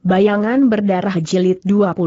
Bayangan berdarah jilid 20.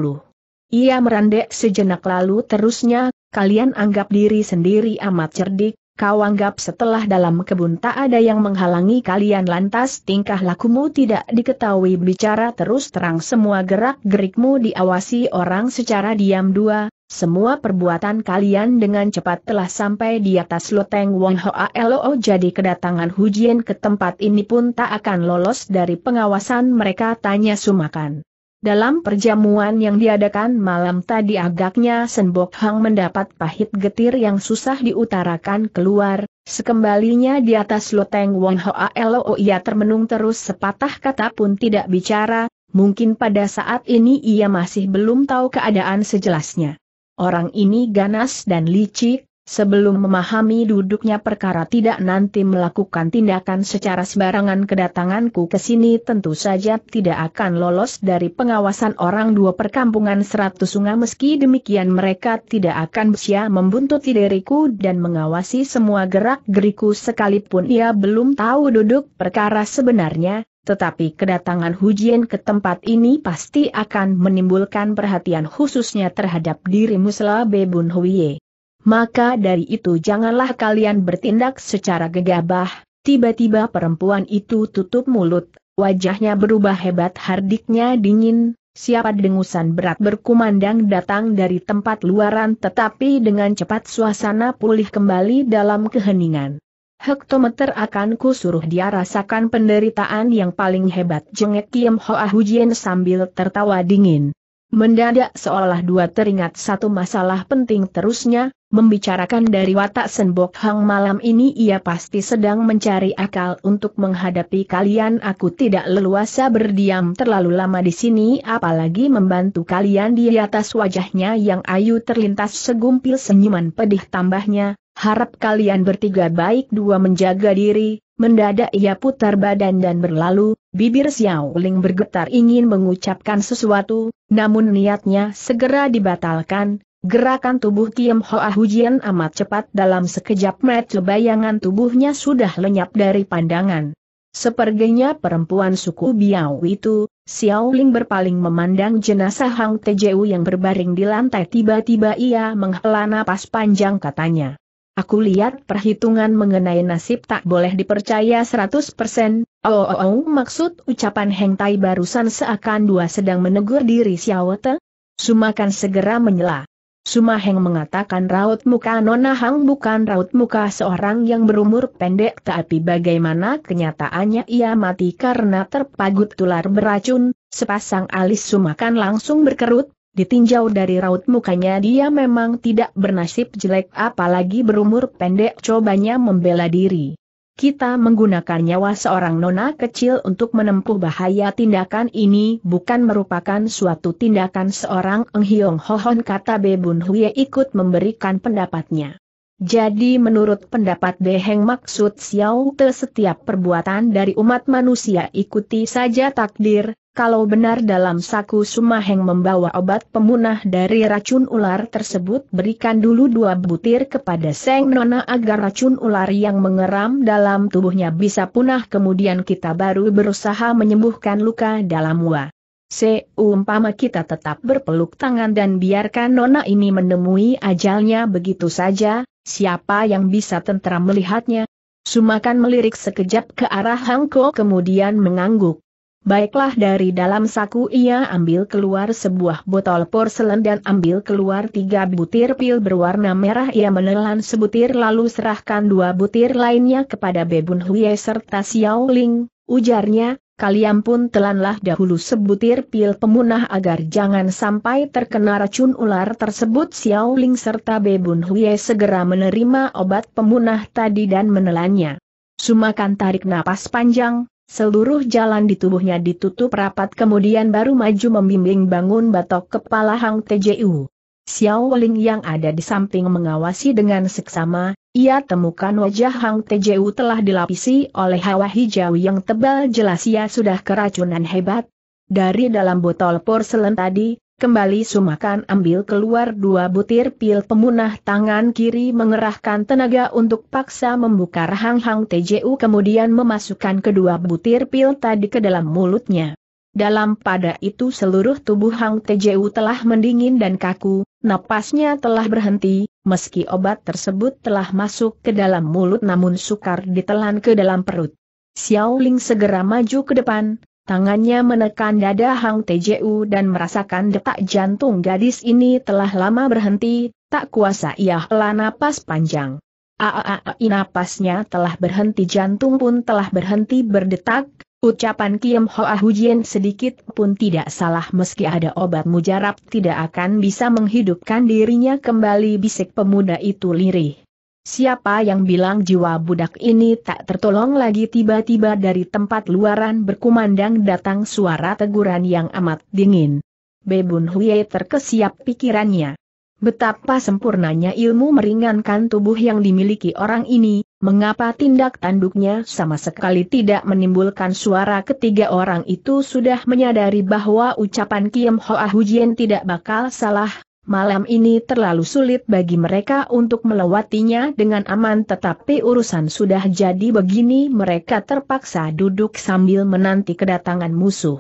Ia merendek sejenak lalu terusnya, kalian anggap diri sendiri amat cerdik, kau anggap setelah dalam kebun tak ada yang menghalangi kalian lantas tingkah lakumu tidak diketahui bicara terus terang semua gerak-gerikmu diawasi orang secara diam dua, semua perbuatan kalian dengan cepat telah sampai di atas loteng Wong Hoa Loo jadi kedatangan Hujian ke tempat ini pun tak akan lolos dari pengawasan mereka tanya Sumakan. Dalam perjamuan yang diadakan malam tadi agaknya Senbok Hang mendapat pahit getir yang susah diutarakan keluar, sekembalinya di atas loteng Wong Hoa Loo ia termenung terus sepatah kata pun tidak bicara, mungkin pada saat ini ia masih belum tahu keadaan sejelasnya. Orang ini ganas dan licik, sebelum memahami duduknya perkara tidak nanti melakukan tindakan secara sembarangan kedatanganku ke sini tentu saja tidak akan lolos dari pengawasan orang dua perkampungan seratus sungai meski demikian mereka tidak akan bersia membuntuti diriku dan mengawasi semua gerak-geriku sekalipun ia belum tahu duduk perkara sebenarnya, tetapi kedatangan Hujian ke tempat ini pasti akan menimbulkan perhatian khususnya terhadap dirimu selabe Bun Huiye. Maka dari itu janganlah kalian bertindak secara gegabah, tiba-tiba perempuan itu tutup mulut, wajahnya berubah hebat hardiknya dingin, siapa dengusan berat berkumandang datang dari tempat luaran tetapi dengan cepat suasana pulih kembali dalam keheningan hektometer akan ku suruh dia rasakan penderitaan yang paling hebat jengek Kim Hoa Hujien sambil tertawa dingin. Mendadak seolah dua teringat satu masalah penting terusnya, Membicarakan dari watak Senbok Hang malam ini ia pasti sedang mencari akal untuk menghadapi kalian aku tidak leluasa berdiam terlalu lama di sini apalagi membantu kalian di atas wajahnya yang ayu terlintas segumpil senyuman pedih tambahnya, harap kalian bertiga baik dua menjaga diri, mendadak ia putar badan dan berlalu, bibir Xiao Ling bergetar ingin mengucapkan sesuatu, namun niatnya segera dibatalkan, Gerakan tubuh Tiem Hoa Hujian amat cepat dalam sekejap mata bayangan tubuhnya sudah lenyap dari pandangan. Sepertinya perempuan suku Biao itu, Xiao Ling berpaling memandang jenazah Hang Tejeu yang berbaring di lantai tiba-tiba ia menghela napas panjang katanya. Aku lihat perhitungan mengenai nasib tak boleh dipercaya 100%, oh, oh, oh maksud ucapan Heng Tai barusan seakan dua sedang menegur diri Xiao Te. Sumakan segera menyela. Sumaheng mengatakan raut muka Nona Hang bukan raut muka seorang yang berumur pendek tapi bagaimana kenyataannya ia mati karena terpagut tular beracun, sepasang alis Sumakan langsung berkerut, ditinjau dari raut mukanya dia memang tidak bernasib jelek apalagi berumur pendek cobanya membela diri. Kita menggunakan nyawa seorang nona kecil untuk menempuh bahaya tindakan ini bukan merupakan suatu tindakan seorang Eng Hiong Hohon kata Bebun Huye ikut memberikan pendapatnya. Jadi menurut pendapat Deheng maksud Xiao Te setiap perbuatan dari umat manusia ikuti saja takdir, kalau benar dalam saku Sumaheng membawa obat pemunah dari racun ular tersebut berikan dulu dua butir kepada Seng Nona agar racun ular yang mengeram dalam tubuhnya bisa punah kemudian kita baru berusaha menyembuhkan luka dalam Wa. Seumpama kita tetap berpeluk tangan dan biarkan Nona ini menemui ajalnya begitu saja, siapa yang bisa tentram melihatnya? Sumakan melirik sekejap ke arah Hangko kemudian mengangguk. Baiklah dari dalam saku ia ambil keluar sebuah botol porselen dan ambil keluar tiga butir pil berwarna merah ia menelan sebutir lalu serahkan dua butir lainnya kepada Bebun Huye serta Xiao Ling, ujarnya, kalian pun telanlah dahulu sebutir pil pemunah agar jangan sampai terkena racun ular tersebut Xiao Ling serta Bebun Huye segera menerima obat pemunah tadi dan menelannya. Sumakan tarik napas panjang, Seluruh jalan di tubuhnya ditutup rapat kemudian baru maju membimbing bangun batok kepala Hang Tju. Xiao Weling yang ada di samping mengawasi dengan seksama, ia temukan wajah Hang Tju telah dilapisi oleh hawa hijau yang tebal jelas ia sudah keracunan hebat. Dari dalam botol porselen tadi, Kembali Sumakan ambil keluar dua butir pil pemunah tangan kiri mengerahkan tenaga untuk paksa membuka rahang-hang TJU kemudian memasukkan kedua butir pil tadi ke dalam mulutnya. Dalam pada itu seluruh tubuh Hang TJU telah mendingin dan kaku, napasnya telah berhenti, meski obat tersebut telah masuk ke dalam mulut namun sukar ditelan ke dalam perut. Xiao Ling segera maju ke depan, Tangannya menekan dada Hang Tju dan merasakan detak jantung gadis ini telah lama berhenti, tak kuasa ia hela napas panjang. Aaai napasnya telah berhenti jantung pun telah berhenti berdetak, ucapan Kiem Hoa Hujien sedikit pun tidak salah meski ada obat mujarab tidak akan bisa menghidupkan dirinya kembali bisik pemuda itu lirih. Siapa yang bilang jiwa budak ini tak tertolong lagi tiba-tiba dari tempat luaran berkumandang datang suara teguran yang amat dingin. Bebun Huye terkesiap pikirannya. Betapa sempurnanya ilmu meringankan tubuh yang dimiliki orang ini, mengapa tindak tanduknya sama sekali tidak menimbulkan suara ketiga orang itu sudah menyadari bahwa ucapan Kim Hoa Hujien tidak bakal salah, Malam ini terlalu sulit bagi mereka untuk melewatinya dengan aman tetapi urusan sudah jadi begini mereka terpaksa duduk sambil menanti kedatangan musuh.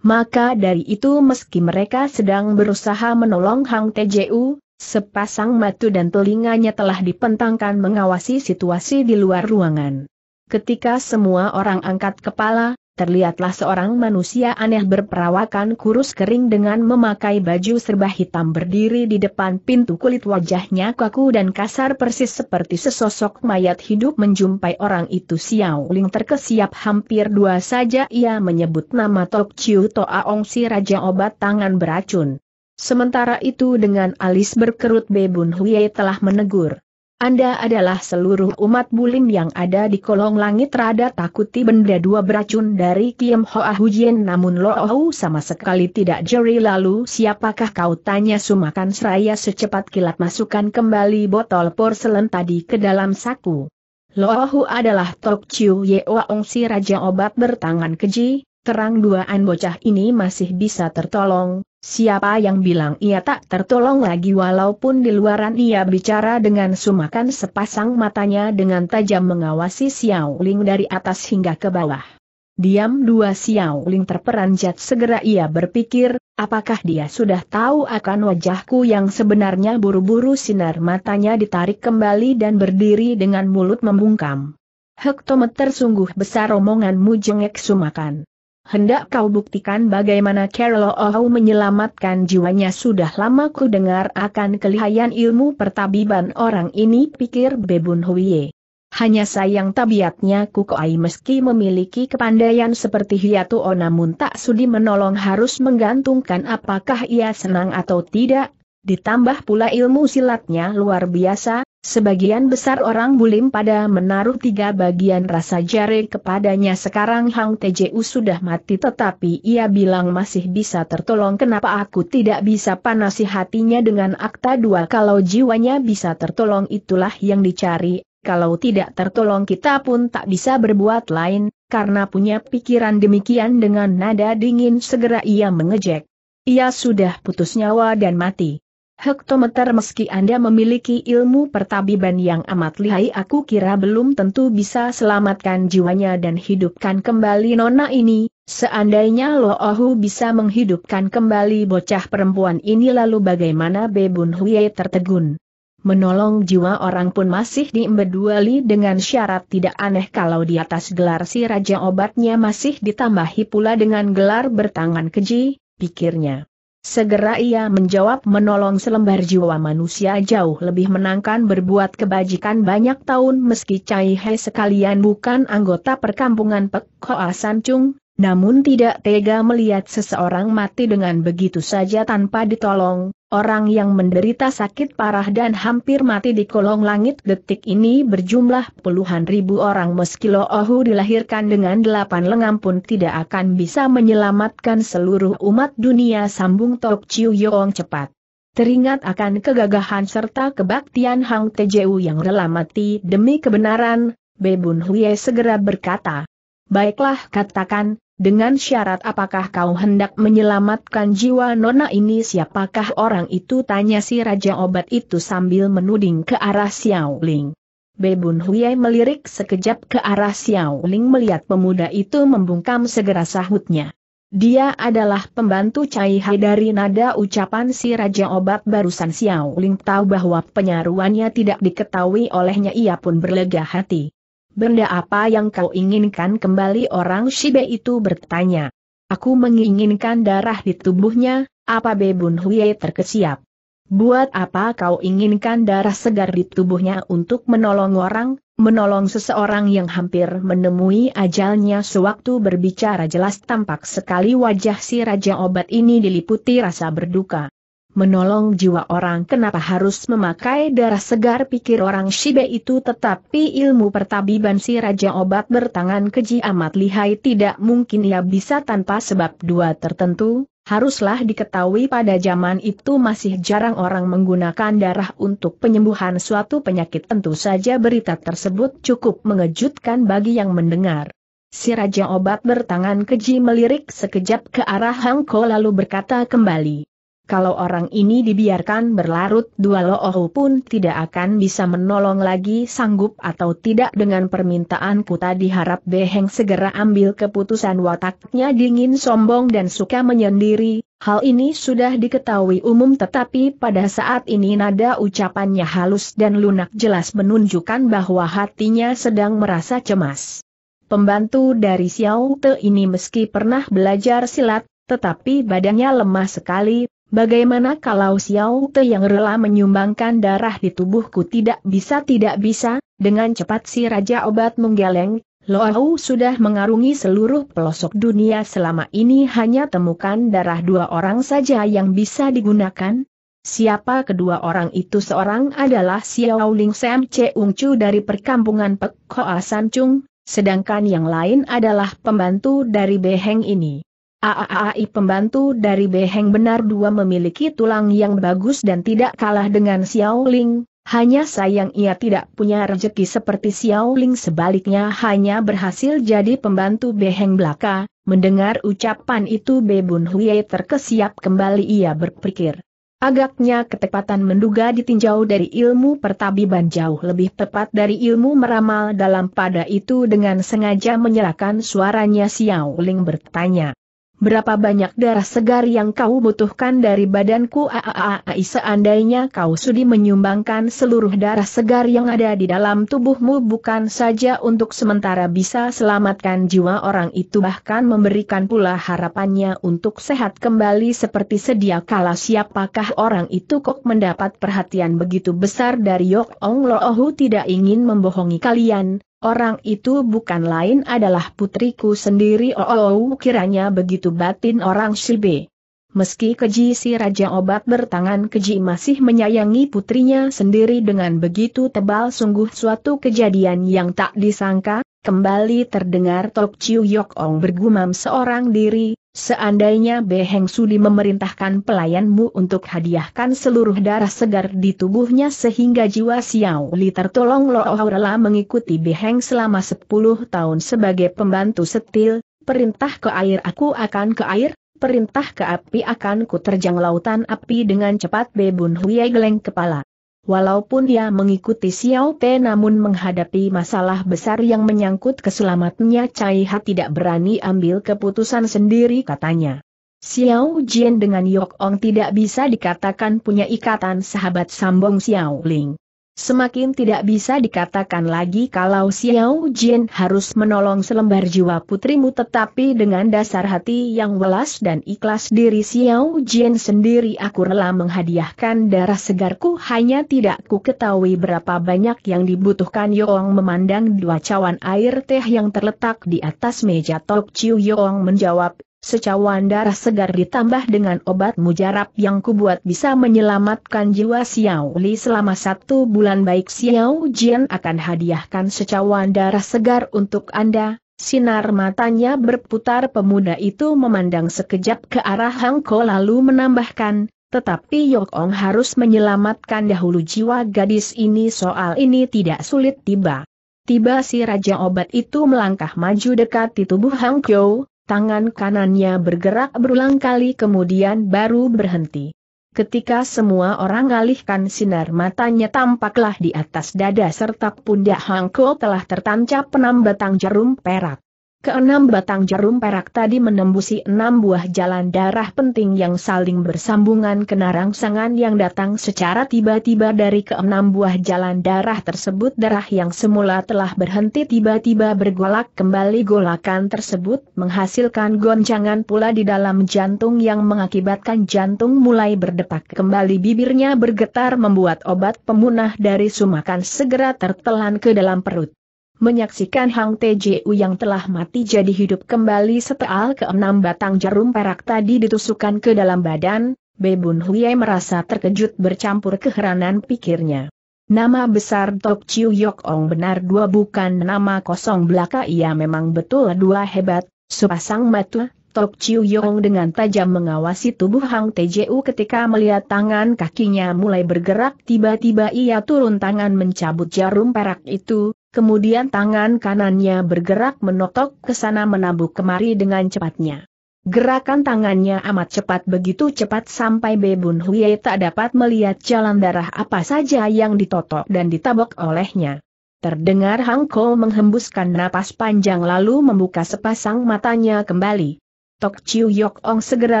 Maka dari itu meski mereka sedang berusaha menolong Hang Tju, sepasang mata dan telinganya telah dipentangkan mengawasi situasi di luar ruangan. Ketika semua orang angkat kepala, terlihatlah seorang manusia aneh berperawakan kurus kering dengan memakai baju serba hitam berdiri di depan pintu kulit wajahnya kaku dan kasar persis seperti sesosok mayat hidup menjumpai orang itu Xiao Ling terkesiap hampir dua saja ia menyebut nama Tok Chiu aong si Raja Obat Tangan Beracun. Sementara itu dengan alis berkerut Bebun Huye telah menegur. Anda adalah seluruh umat bulim yang ada di kolong langit rada takuti benda dua beracun dari Kiem Hoa Hujien namun Lo Hou sama sekali tidak jeri lalu siapakah kau tanya sumakan seraya secepat kilat masukkan kembali botol porselen tadi ke dalam saku. Lo Hou adalah Tok Chiu Ye Waong si Raja Obat bertangan keji, terang duaan bocah ini masih bisa tertolong, Siapa yang bilang ia tak tertolong lagi walaupun di luaran ia bicara dengan sumakan sepasang matanya dengan tajam mengawasi Xiao Ling dari atas hingga ke bawah. Diam dua Xiao Ling terperanjat segera ia berpikir, apakah dia sudah tahu akan wajahku yang sebenarnya buru-buru sinar matanya ditarik kembali dan berdiri dengan mulut membungkam. Hektometer sungguh besar omonganmu jengek sumakan hendak kau buktikan bagaimana Carol Ohau menyelamatkan jiwanya sudah lama ku dengar akan kelihayan ilmu pertabiban orang ini pikir Bebun Huiye. Hanya sayang tabiatnya Kukoai meski memiliki kepandaian seperti O namun tak sudi menolong harus menggantungkan apakah ia senang atau tidak, ditambah pula ilmu silatnya luar biasa, Sebagian besar orang bulim pada menaruh tiga bagian rasa jari kepadanya sekarang Hang Teju sudah mati tetapi ia bilang masih bisa tertolong kenapa aku tidak bisa panasi hatinya dengan akta dua kalau jiwanya bisa tertolong itulah yang dicari, kalau tidak tertolong kita pun tak bisa berbuat lain, karena punya pikiran demikian dengan nada dingin segera ia mengejek. Ia sudah putus nyawa dan mati. Hektometer meski Anda memiliki ilmu pertabiban yang amat lihai aku kira belum tentu bisa selamatkan jiwanya dan hidupkan kembali nona ini, seandainya Lo Ohu bisa menghidupkan kembali bocah perempuan ini lalu bagaimana Bebun Huye tertegun. Menolong jiwa orang pun masih diembeduali dengan syarat tidak aneh kalau di atas gelar si raja obatnya masih ditambahi pula dengan gelar bertangan keji, pikirnya. Segera ia menjawab menolong selembar jiwa manusia jauh lebih menangkan berbuat kebajikan banyak tahun meski Cai He sekalian bukan anggota perkampungan Pek Hoa San Chung, namun tidak tega melihat seseorang mati dengan begitu saja tanpa ditolong, orang yang menderita sakit parah dan hampir mati di kolong langit detik ini berjumlah puluhan ribu orang meski Lo Ohu dilahirkan dengan delapan lengan pun tidak akan bisa menyelamatkan seluruh umat dunia sambung Tok Chiu Yong cepat. Teringat akan kegagahan serta kebaktian Hang Teju yang rela mati demi kebenaran, Bebun Hui segera berkata, Baiklah katakan, dengan syarat apakah kau hendak menyelamatkan jiwa nona ini siapakah orang itu tanya si Raja Obat itu sambil menuding ke arah Xiao Ling. Bebun Huye melirik sekejap ke arah Xiao Ling melihat pemuda itu membungkam segera sahutnya. Dia adalah pembantu Cai Hai dari nada ucapan si Raja Obat barusan Xiao Ling tahu bahwa penyaruannya tidak diketahui olehnya ia pun berlega hati. Benda apa yang kau inginkan kembali orang Shibe itu bertanya. Aku menginginkan darah di tubuhnya, apa Bebun Huye terkesiap. Buat apa kau inginkan darah segar di tubuhnya untuk menolong orang, menolong seseorang yang hampir menemui ajalnya sewaktu berbicara jelas tampak sekali wajah si Raja Obat ini diliputi rasa berduka menolong jiwa orang kenapa harus memakai darah segar pikir orang Shibe itu tetapi ilmu pertabiban si Raja Obat bertangan keji amat lihai tidak mungkin ia bisa tanpa sebab dua tertentu, haruslah diketahui pada zaman itu masih jarang orang menggunakan darah untuk penyembuhan suatu penyakit tentu saja berita tersebut cukup mengejutkan bagi yang mendengar. Si Raja Obat bertangan keji melirik sekejap ke arah Hangko lalu berkata kembali kalau orang ini dibiarkan berlarut dua loohu pun tidak akan bisa menolong lagi sanggup atau tidak dengan permintaanku tadi harap Beheng segera ambil keputusan wataknya dingin sombong dan suka menyendiri, hal ini sudah diketahui umum tetapi pada saat ini nada ucapannya halus dan lunak jelas menunjukkan bahwa hatinya sedang merasa cemas. Pembantu dari Xiao Te ini meski pernah belajar silat, tetapi badannya lemah sekali, Bagaimana kalau Xiao Te yang rela menyumbangkan darah di tubuhku tidak bisa tidak bisa, dengan cepat si Raja Obat menggeleng, Loau sudah mengarungi seluruh pelosok dunia selama ini hanya temukan darah dua orang saja yang bisa digunakan. Siapa kedua orang itu seorang adalah Xiao Ling Sam Che Ung Chu dari perkampungan Pek Hoa San Chung, sedangkan yang lain adalah pembantu dari Beheng ini. AAAI pembantu dari Beheng benar dua memiliki tulang yang bagus dan tidak kalah dengan Xiao Ling, hanya sayang ia tidak punya rezeki seperti Xiao Ling sebaliknya hanya berhasil jadi pembantu Beheng belaka, mendengar ucapan itu Bebun Huye terkesiap kembali ia berpikir. Agaknya ketepatan menduga ditinjau dari ilmu pertabiban jauh lebih tepat dari ilmu meramal dalam pada itu dengan sengaja menyerahkan suaranya Xiao Ling bertanya berapa banyak darah segar yang kau butuhkan dari badanku Aaaai seandainya kau sudi menyumbangkan seluruh darah segar yang ada di dalam tubuhmu bukan saja untuk sementara bisa selamatkan jiwa orang itu bahkan memberikan pula harapannya untuk sehat kembali seperti sedia kala siapakah orang itu kok mendapat perhatian begitu besar dari Yok Ong Lohu tidak ingin membohongi kalian, Orang itu bukan lain adalah putriku sendiri oh, oh, oh kiranya begitu batin orang Shibe. Meski keji si Raja Obat bertangan keji masih menyayangi putrinya sendiri dengan begitu tebal sungguh suatu kejadian yang tak disangka, kembali terdengar Tok Chiu Yok Ong bergumam seorang diri, Seandainya Beheng Suli memerintahkan pelayanmu untuk hadiahkan seluruh darah segar di tubuhnya sehingga jiwa Xiao Li tertolong Lo Aurela mengikuti Beheng selama 10 tahun sebagai pembantu setil, perintah ke air aku akan ke air, perintah ke api akan ku terjang lautan api dengan cepat Bebun Huye geleng kepala. Walaupun dia mengikuti Xiao Pe namun menghadapi masalah besar yang menyangkut keselamatannya Cai Ha tidak berani ambil keputusan sendiri katanya. Xiao Jian dengan Yok Ong tidak bisa dikatakan punya ikatan sahabat sambung Xiao Ling. Semakin tidak bisa dikatakan lagi kalau Xiao Jin harus menolong selembar jiwa putrimu tetapi dengan dasar hati yang welas dan ikhlas diri Xiao Jin sendiri aku rela menghadiahkan darah segarku hanya tidak ku ketahui berapa banyak yang dibutuhkan Yoong memandang dua cawan air teh yang terletak di atas meja Tok Chiu Yoong menjawab, Secawan darah segar ditambah dengan obat mujarab yang kubuat bisa menyelamatkan jiwa Xiao Li selama satu bulan baik Xiao Jian akan hadiahkan secawan darah segar untuk Anda. Sinar matanya berputar pemuda itu memandang sekejap ke arah Hang Ko lalu menambahkan, tetapi Yok Ong harus menyelamatkan dahulu jiwa gadis ini soal ini tidak sulit tiba. Tiba si Raja Obat itu melangkah maju dekat di tubuh Hang Kyo, Tangan kanannya bergerak berulang kali kemudian baru berhenti. Ketika semua orang alihkan sinar matanya tampaklah di atas dada serta pundak Hangko telah tertancap enam batang jarum perak. Keenam batang jarum perak tadi menembusi enam buah jalan darah penting yang saling bersambungan kena rangsangan yang datang secara tiba-tiba dari keenam buah jalan darah tersebut darah yang semula telah berhenti tiba-tiba bergolak kembali golakan tersebut menghasilkan goncangan pula di dalam jantung yang mengakibatkan jantung mulai berdetak kembali bibirnya bergetar membuat obat pemunah dari sumakan segera tertelan ke dalam perut menyaksikan Hang Tju yang telah mati jadi hidup kembali setelah keenam batang jarum perak tadi ditusukkan ke dalam badan, Bebun Huye merasa terkejut bercampur keheranan pikirnya. Nama besar Tok Chiu Yok Ong benar dua bukan nama kosong belaka ia memang betul dua hebat, sepasang mata, Tok Chiu Yong dengan tajam mengawasi tubuh Hang Tju ketika melihat tangan kakinya mulai bergerak tiba-tiba ia turun tangan mencabut jarum perak itu, kemudian tangan kanannya bergerak menotok ke sana menabuk kemari dengan cepatnya. Gerakan tangannya amat cepat begitu cepat sampai Bebun Huye tak dapat melihat jalan darah apa saja yang ditotok dan ditabok olehnya. Terdengar Hang menghembuskan napas panjang lalu membuka sepasang matanya kembali. Tok Chiu Yok Ong segera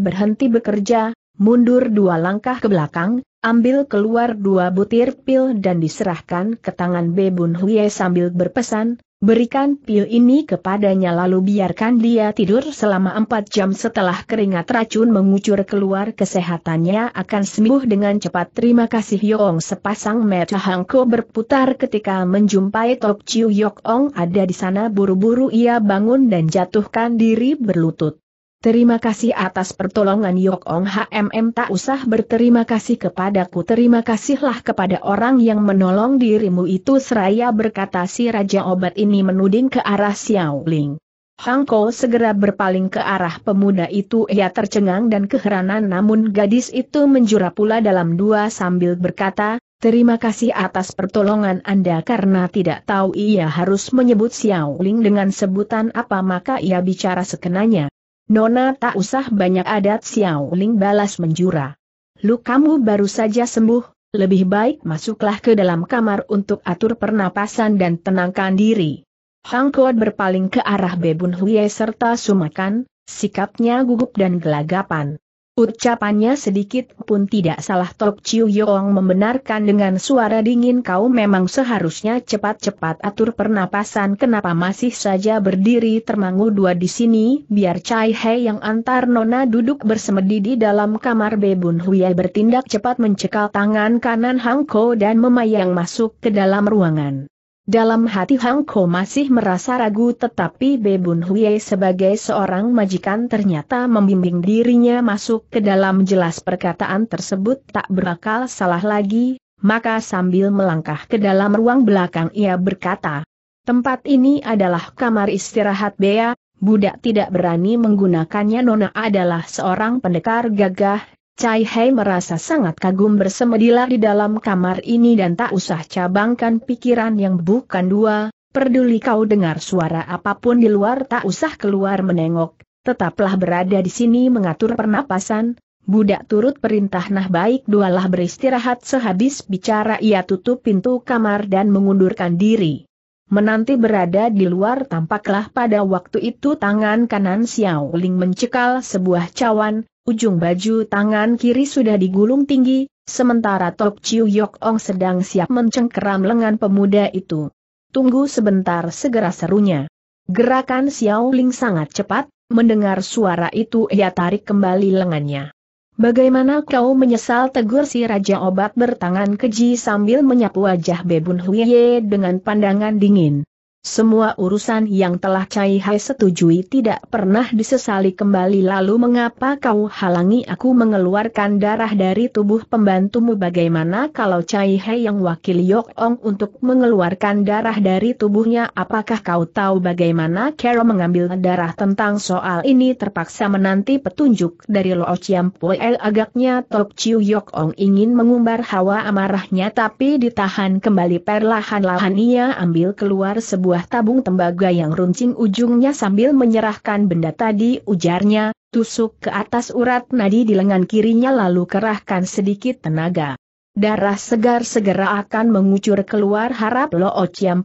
berhenti bekerja, mundur dua langkah ke belakang, ambil keluar dua butir pil dan diserahkan ke tangan Bebun Huye sambil berpesan, berikan pil ini kepadanya lalu biarkan dia tidur selama empat jam setelah keringat racun mengucur keluar kesehatannya akan sembuh dengan cepat. Terima kasih Yong sepasang mata Hangko berputar ketika menjumpai Tok Chiu Yok Ong ada di sana buru-buru ia bangun dan jatuhkan diri berlutut. Terima kasih atas pertolongan Yok Ong HMM tak usah berterima kasih kepadaku terima kasihlah kepada orang yang menolong dirimu itu seraya berkata si Raja Obat ini menuding ke arah Xiao Ling. Hang Ko segera berpaling ke arah pemuda itu ia tercengang dan keheranan namun gadis itu menjura pula dalam dua sambil berkata, Terima kasih atas pertolongan Anda karena tidak tahu ia harus menyebut Xiao Ling dengan sebutan apa maka ia bicara sekenanya. Nona tak usah banyak adat Xiao Ling balas menjura. Lu kamu baru saja sembuh, lebih baik masuklah ke dalam kamar untuk atur pernapasan dan tenangkan diri. Hang Kuo berpaling ke arah Bebun Huye serta Sumakan, sikapnya gugup dan gelagapan. Ucapannya sedikit pun tidak salah Tok Chiu Yong membenarkan dengan suara dingin kau memang seharusnya cepat-cepat atur pernapasan kenapa masih saja berdiri termangu dua di sini biar Chai He yang antar nona duduk bersemedi di dalam kamar Bebun Huya bertindak cepat mencekal tangan kanan Hang Ko dan memayang masuk ke dalam ruangan. Dalam hati Hang Ko masih merasa ragu tetapi Bebun Huye sebagai seorang majikan ternyata membimbing dirinya masuk ke dalam jelas perkataan tersebut tak berakal salah lagi, maka sambil melangkah ke dalam ruang belakang ia berkata, Tempat ini adalah kamar istirahat Bea, budak tidak berani menggunakannya Nona adalah seorang pendekar gagah, Cai Hei merasa sangat kagum bersemedilah di dalam kamar ini dan tak usah cabangkan pikiran yang bukan dua, peduli kau dengar suara apapun di luar tak usah keluar menengok, tetaplah berada di sini mengatur pernapasan, budak turut perintah nah baik dualah beristirahat sehabis bicara ia tutup pintu kamar dan mengundurkan diri. Menanti berada di luar tampaklah pada waktu itu tangan kanan Xiao Ling mencekal sebuah cawan, ujung baju tangan kiri sudah digulung tinggi, sementara Tok Chiu Yok Ong sedang siap mencengkeram lengan pemuda itu. Tunggu sebentar segera serunya. Gerakan Xiao Ling sangat cepat, mendengar suara itu ia tarik kembali lengannya. Bagaimana kau menyesal tegur si Raja Obat bertangan keji sambil menyapu wajah Bebun Huiye dengan pandangan dingin. Semua urusan yang telah Cai Hai setujui tidak pernah disesali kembali lalu mengapa kau halangi aku mengeluarkan darah dari tubuh pembantumu bagaimana kalau Cai Hai yang wakil Yok Ong untuk mengeluarkan darah dari tubuhnya apakah kau tahu bagaimana Kero mengambil darah tentang soal ini terpaksa menanti petunjuk dari Lo Chiam Poel. agaknya Tok Chiu Yok Ong ingin mengumbar hawa amarahnya tapi ditahan kembali perlahan-lahan ia ambil keluar sebuah sebuah tabung tembaga yang runcing ujungnya sambil menyerahkan benda tadi ujarnya, tusuk ke atas urat nadi di lengan kirinya lalu kerahkan sedikit tenaga. Darah segar segera akan mengucur keluar harap Lo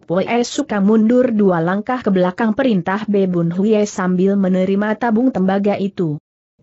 Pue suka mundur dua langkah ke belakang perintah Bebun Huye sambil menerima tabung tembaga itu.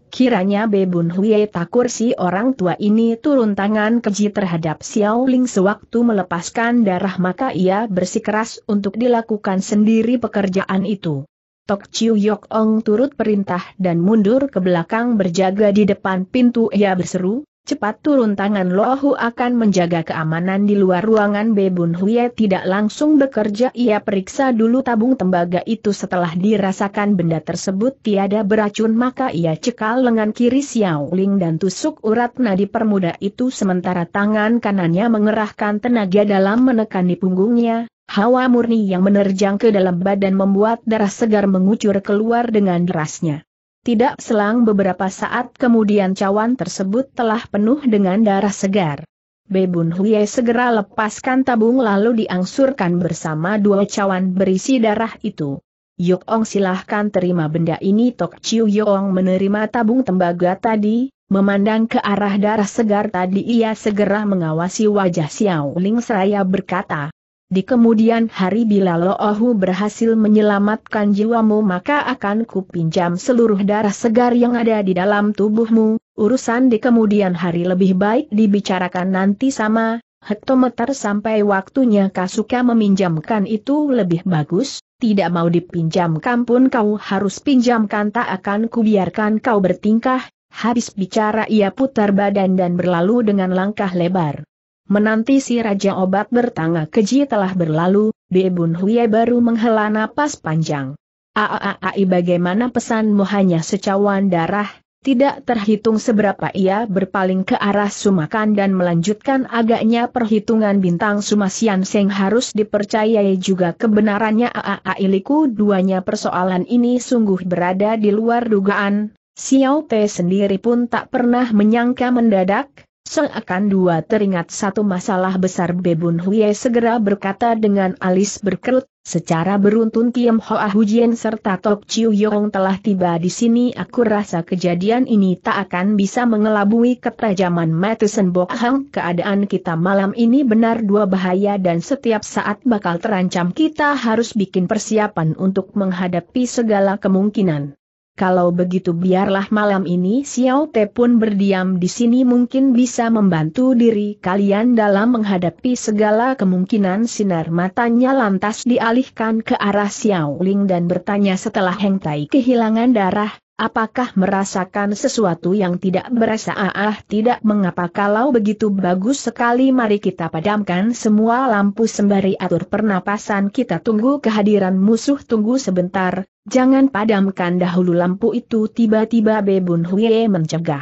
Kiranya Bebun Hui takur si orang tua ini turun tangan keji terhadap Xiao Ling sewaktu melepaskan darah maka ia bersikeras untuk dilakukan sendiri pekerjaan itu. Tok Chiu Yok Ong turut perintah dan mundur ke belakang berjaga di depan pintu ia berseru, Cepat turun tangan Lohu akan menjaga keamanan di luar ruangan Bebun Huye tidak langsung bekerja ia periksa dulu tabung tembaga itu setelah dirasakan benda tersebut tiada beracun maka ia cekal lengan kiri Xiao Ling dan tusuk urat nadi permuda itu sementara tangan kanannya mengerahkan tenaga dalam menekan di punggungnya, hawa murni yang menerjang ke dalam badan membuat darah segar mengucur keluar dengan derasnya. Tidak selang beberapa saat kemudian cawan tersebut telah penuh dengan darah segar. Bebun Huye segera lepaskan tabung lalu diangsurkan bersama dua cawan berisi darah itu. Yuk Ong silahkan terima benda ini Tok Chiu Yong menerima tabung tembaga tadi, memandang ke arah darah segar tadi ia segera mengawasi wajah Xiao Ling seraya berkata, di kemudian hari bila Loohu berhasil menyelamatkan jiwamu maka akan kupinjam seluruh darah segar yang ada di dalam tubuhmu, urusan di kemudian hari lebih baik dibicarakan nanti sama, hektometer sampai waktunya Kasuka meminjamkan itu lebih bagus, tidak mau dipinjamkan pun kau harus pinjamkan tak akan kubiarkan kau bertingkah, habis bicara ia putar badan dan berlalu dengan langkah lebar. Menanti si Raja Obat bertangga keji telah berlalu, Bebun Huye baru menghela napas panjang. Aaai bagaimana pesanmu hanya secawan darah, tidak terhitung seberapa ia berpaling ke arah Sumakan dan melanjutkan agaknya perhitungan bintang Sumasian Seng harus dipercayai juga kebenarannya Aaai liku duanya persoalan ini sungguh berada di luar dugaan, Xiao Te sendiri pun tak pernah menyangka mendadak, Sang akan dua teringat satu masalah besar Bebun Huye segera berkata dengan alis berkerut, secara beruntun Kiem Hoa Hujian serta Tok Chiu Yong telah tiba di sini aku rasa kejadian ini tak akan bisa mengelabui ketajaman Matheson Bok Hang keadaan kita malam ini benar dua bahaya dan setiap saat bakal terancam kita harus bikin persiapan untuk menghadapi segala kemungkinan. Kalau begitu biarlah malam ini Xiao Te pun berdiam di sini mungkin bisa membantu diri kalian dalam menghadapi segala kemungkinan sinar matanya lantas dialihkan ke arah Xiao Ling dan bertanya setelah Heng Tai kehilangan darah, apakah merasakan sesuatu yang tidak berasa ah, tidak mengapa kalau begitu bagus sekali mari kita padamkan semua lampu sembari atur pernapasan kita tunggu kehadiran musuh tunggu sebentar, Jangan padamkan dahulu lampu itu tiba-tiba Bebun Huye mencegah.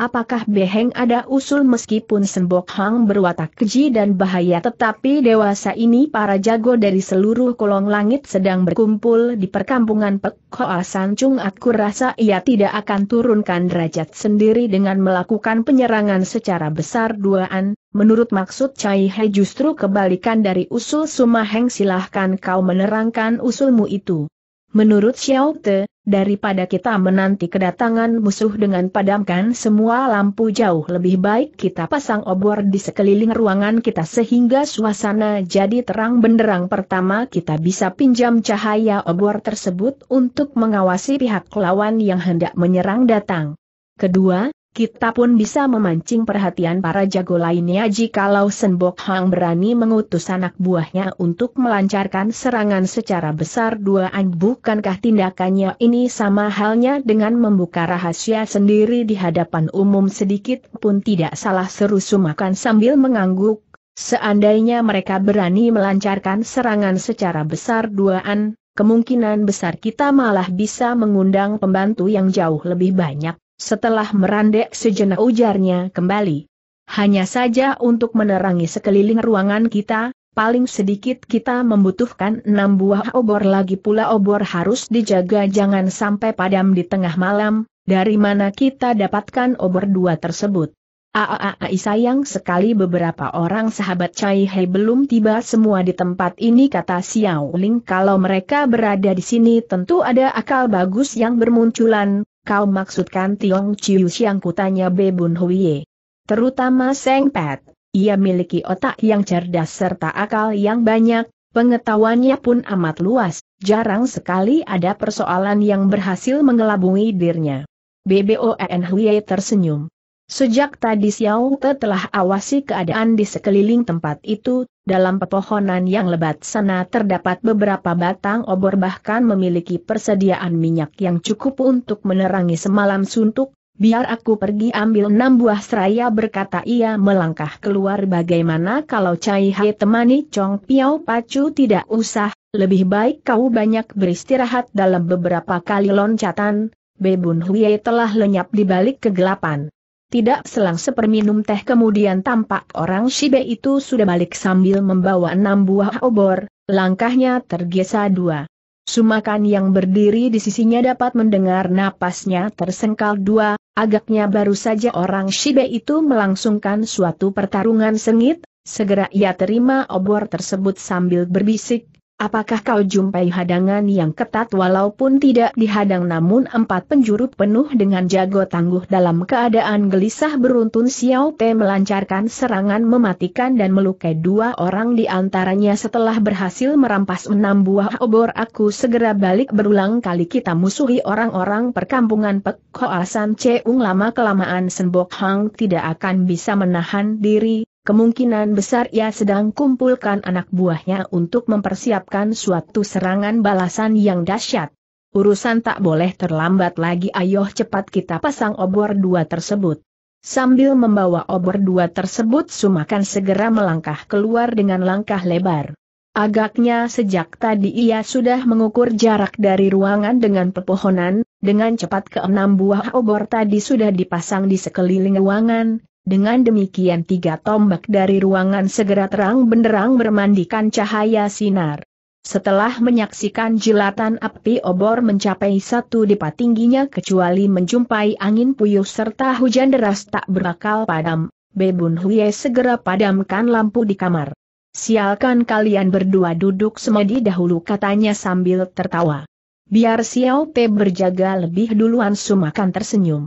Apakah Beheng ada usul meskipun Sembok Hang berwatak keji dan bahaya tetapi dewasa ini para jago dari seluruh kolong langit sedang berkumpul di perkampungan Pek Hoa Sancung aku rasa ia tidak akan turunkan derajat sendiri dengan melakukan penyerangan secara besar duaan, menurut maksud Chai He justru kebalikan dari usul Sumaheng silahkan kau menerangkan usulmu itu. Menurut Xiao Te, daripada kita menanti kedatangan musuh dengan padamkan semua lampu jauh lebih baik kita pasang obor di sekeliling ruangan kita sehingga suasana jadi terang benderang pertama kita bisa pinjam cahaya obor tersebut untuk mengawasi pihak lawan yang hendak menyerang datang. Kedua, kita pun bisa memancing perhatian para jago lainnya jikalau Senbok Hang berani mengutus anak buahnya untuk melancarkan serangan secara besar duaan bukankah tindakannya ini sama halnya dengan membuka rahasia sendiri di hadapan umum sedikit pun tidak salah seru sumakan sambil mengangguk, seandainya mereka berani melancarkan serangan secara besar duaan, kemungkinan besar kita malah bisa mengundang pembantu yang jauh lebih banyak. Setelah merandek sejenak ujarnya kembali. Hanya saja untuk menerangi sekeliling ruangan kita, paling sedikit kita membutuhkan enam buah obor lagi pula obor harus dijaga jangan sampai padam di tengah malam, dari mana kita dapatkan obor dua tersebut. Aaai sayang sekali beberapa orang sahabat Cai Hei belum tiba semua di tempat ini kata Xiao Ling kalau mereka berada di sini tentu ada akal bagus yang bermunculan, Kau maksudkan Tiong Chiu Siang kutanya Bebun Huiye. Terutama Seng Pet, ia miliki otak yang cerdas serta akal yang banyak, pengetahuannya pun amat luas, jarang sekali ada persoalan yang berhasil mengelabui dirinya. BBON Huiye tersenyum. Sejak tadi Xiao Te telah awasi keadaan di sekeliling tempat itu, dalam pepohonan yang lebat sana terdapat beberapa batang obor bahkan memiliki persediaan minyak yang cukup untuk menerangi semalam suntuk, biar aku pergi ambil enam buah seraya berkata ia melangkah keluar bagaimana kalau Cai Hai temani Chong Piao Pacu tidak usah, lebih baik kau banyak beristirahat dalam beberapa kali loncatan, Bebun hui telah lenyap di balik kegelapan. Tidak selang seperminum teh kemudian tampak orang shibe itu sudah balik sambil membawa enam buah obor, langkahnya tergesa dua. Sumakan yang berdiri di sisinya dapat mendengar napasnya tersengkal dua, agaknya baru saja orang shibe itu melangsungkan suatu pertarungan sengit, segera ia terima obor tersebut sambil berbisik, Apakah kau jumpai hadangan yang ketat walaupun tidak dihadang namun empat penjuru penuh dengan jago tangguh dalam keadaan gelisah beruntun Xiao Te melancarkan serangan mematikan dan melukai dua orang di antaranya setelah berhasil merampas enam buah obor aku segera balik berulang kali kita musuhi orang-orang perkampungan Pek San Ceung lama kelamaan Senbok Hang tidak akan bisa menahan diri, Kemungkinan besar ia sedang kumpulkan anak buahnya untuk mempersiapkan suatu serangan balasan yang dahsyat. Urusan tak boleh terlambat lagi ayoh cepat kita pasang obor dua tersebut. Sambil membawa obor dua tersebut Sumakan segera melangkah keluar dengan langkah lebar. Agaknya sejak tadi ia sudah mengukur jarak dari ruangan dengan pepohonan, dengan cepat keenam buah obor tadi sudah dipasang di sekeliling ruangan, dengan demikian tiga tombak dari ruangan segera terang benderang bermandikan cahaya sinar. Setelah menyaksikan jilatan api obor mencapai satu depa tingginya kecuali menjumpai angin puyuh serta hujan deras tak berakal padam, Bebun Huye segera padamkan lampu di kamar. Sialkan kalian berdua duduk semedi dahulu katanya sambil tertawa. Biar Xiao Pe berjaga lebih duluan sumakan tersenyum.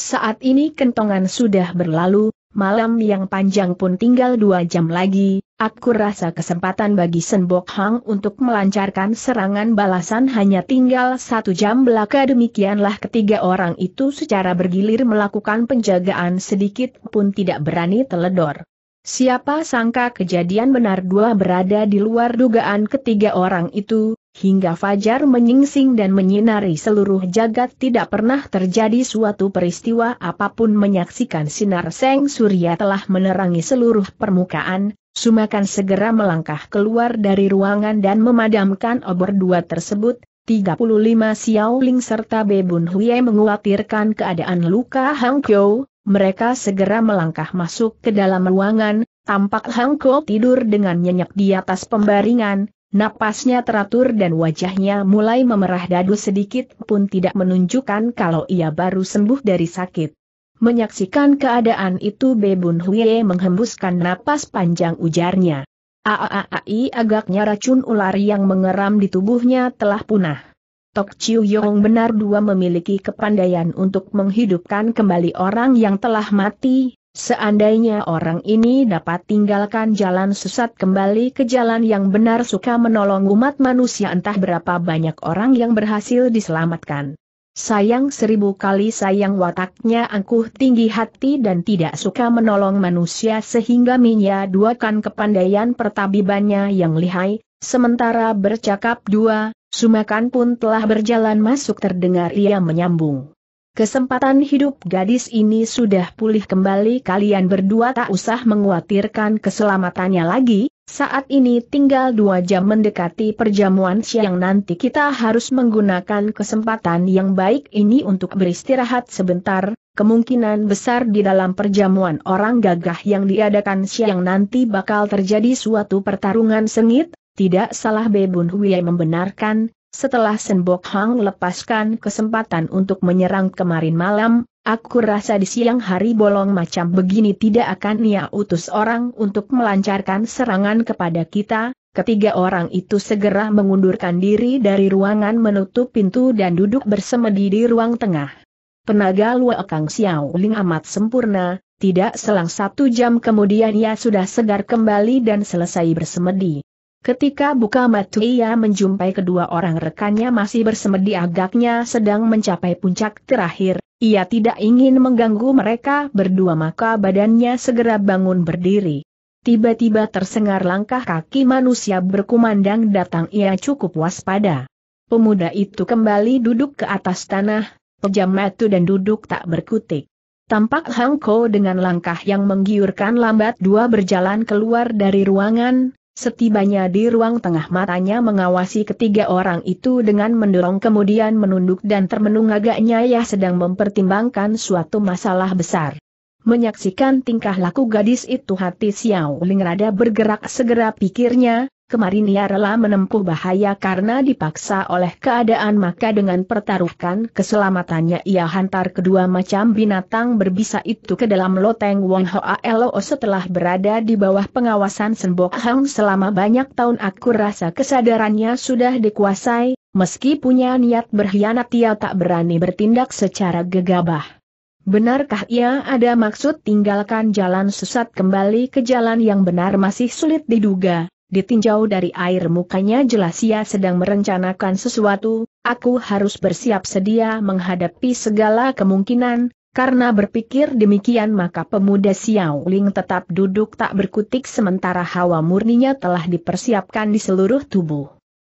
Saat ini kentongan sudah berlalu, malam yang panjang pun tinggal dua jam lagi, aku rasa kesempatan bagi Senbok Hang untuk melancarkan serangan balasan hanya tinggal satu jam belaka demikianlah ketiga orang itu secara bergilir melakukan penjagaan sedikit pun tidak berani teledor. Siapa sangka kejadian benar dua berada di luar dugaan ketiga orang itu, Hingga fajar menyingsing dan menyinari seluruh jagat tidak pernah terjadi suatu peristiwa apapun menyaksikan sinar seng surya telah menerangi seluruh permukaan, Sumakan segera melangkah keluar dari ruangan dan memadamkan obor dua tersebut, 35 Ling serta Bebun Huye mengkhawatirkan keadaan luka Hang Kyo, mereka segera melangkah masuk ke dalam ruangan, tampak Hang Kyo tidur dengan nyenyak di atas pembaringan, Napasnya teratur dan wajahnya mulai memerah dadu sedikit pun tidak menunjukkan kalau ia baru sembuh dari sakit. Menyaksikan keadaan itu Bebun Huye menghembuskan napas panjang ujarnya. Aaai agaknya racun ular yang mengeram di tubuhnya telah punah. Tok Chiu Yong benar dua memiliki kepandaian untuk menghidupkan kembali orang yang telah mati, Seandainya orang ini dapat tinggalkan jalan sesat kembali ke jalan yang benar suka menolong umat manusia entah berapa banyak orang yang berhasil diselamatkan. Sayang seribu kali sayang wataknya angkuh tinggi hati dan tidak suka menolong manusia sehingga minya duakan kepandaian pertabibannya yang lihai, sementara bercakap dua, Sumakan pun telah berjalan masuk terdengar ia menyambung. Kesempatan hidup gadis ini sudah pulih kembali kalian berdua tak usah menguatirkan keselamatannya lagi, saat ini tinggal dua jam mendekati perjamuan siang nanti kita harus menggunakan kesempatan yang baik ini untuk beristirahat sebentar, kemungkinan besar di dalam perjamuan orang gagah yang diadakan siang nanti bakal terjadi suatu pertarungan sengit, tidak salah Bebun Huye membenarkan, setelah Senbok Hang lepaskan kesempatan untuk menyerang kemarin malam, aku rasa di siang hari bolong macam begini tidak akan ia utus orang untuk melancarkan serangan kepada kita. Ketiga orang itu segera mengundurkan diri dari ruangan menutup pintu dan duduk bersemedi di ruang tengah. Penaga Lua Kang Xiao Ling amat sempurna, tidak selang satu jam kemudian ia sudah segar kembali dan selesai bersemedi. Ketika buka mata ia menjumpai kedua orang rekannya masih bersemedi agaknya sedang mencapai puncak terakhir, ia tidak ingin mengganggu mereka berdua maka badannya segera bangun berdiri. Tiba-tiba tersengar langkah kaki manusia berkumandang datang ia cukup waspada. Pemuda itu kembali duduk ke atas tanah, pejam mata dan duduk tak berkutik. Tampak Hang dengan langkah yang menggiurkan lambat dua berjalan keluar dari ruangan, Setibanya di ruang tengah matanya mengawasi ketiga orang itu dengan mendorong kemudian menunduk dan termenung agaknya ia sedang mempertimbangkan suatu masalah besar. Menyaksikan tingkah laku gadis itu hati Xiao Ling rada bergerak segera pikirnya, kemarin ia rela menempuh bahaya karena dipaksa oleh keadaan maka dengan pertaruhkan keselamatannya ia hantar kedua macam binatang berbisa itu ke dalam loteng Wong Hoa Lo setelah berada di bawah pengawasan Senbok Hang selama banyak tahun aku rasa kesadarannya sudah dikuasai, meski punya niat berkhianat ia tak berani bertindak secara gegabah. Benarkah ia ada maksud tinggalkan jalan sesat kembali ke jalan yang benar masih sulit diduga, Ditinjau dari air mukanya jelas ia sedang merencanakan sesuatu, aku harus bersiap sedia menghadapi segala kemungkinan, karena berpikir demikian maka pemuda Xiao Ling tetap duduk tak berkutik sementara hawa murninya telah dipersiapkan di seluruh tubuh.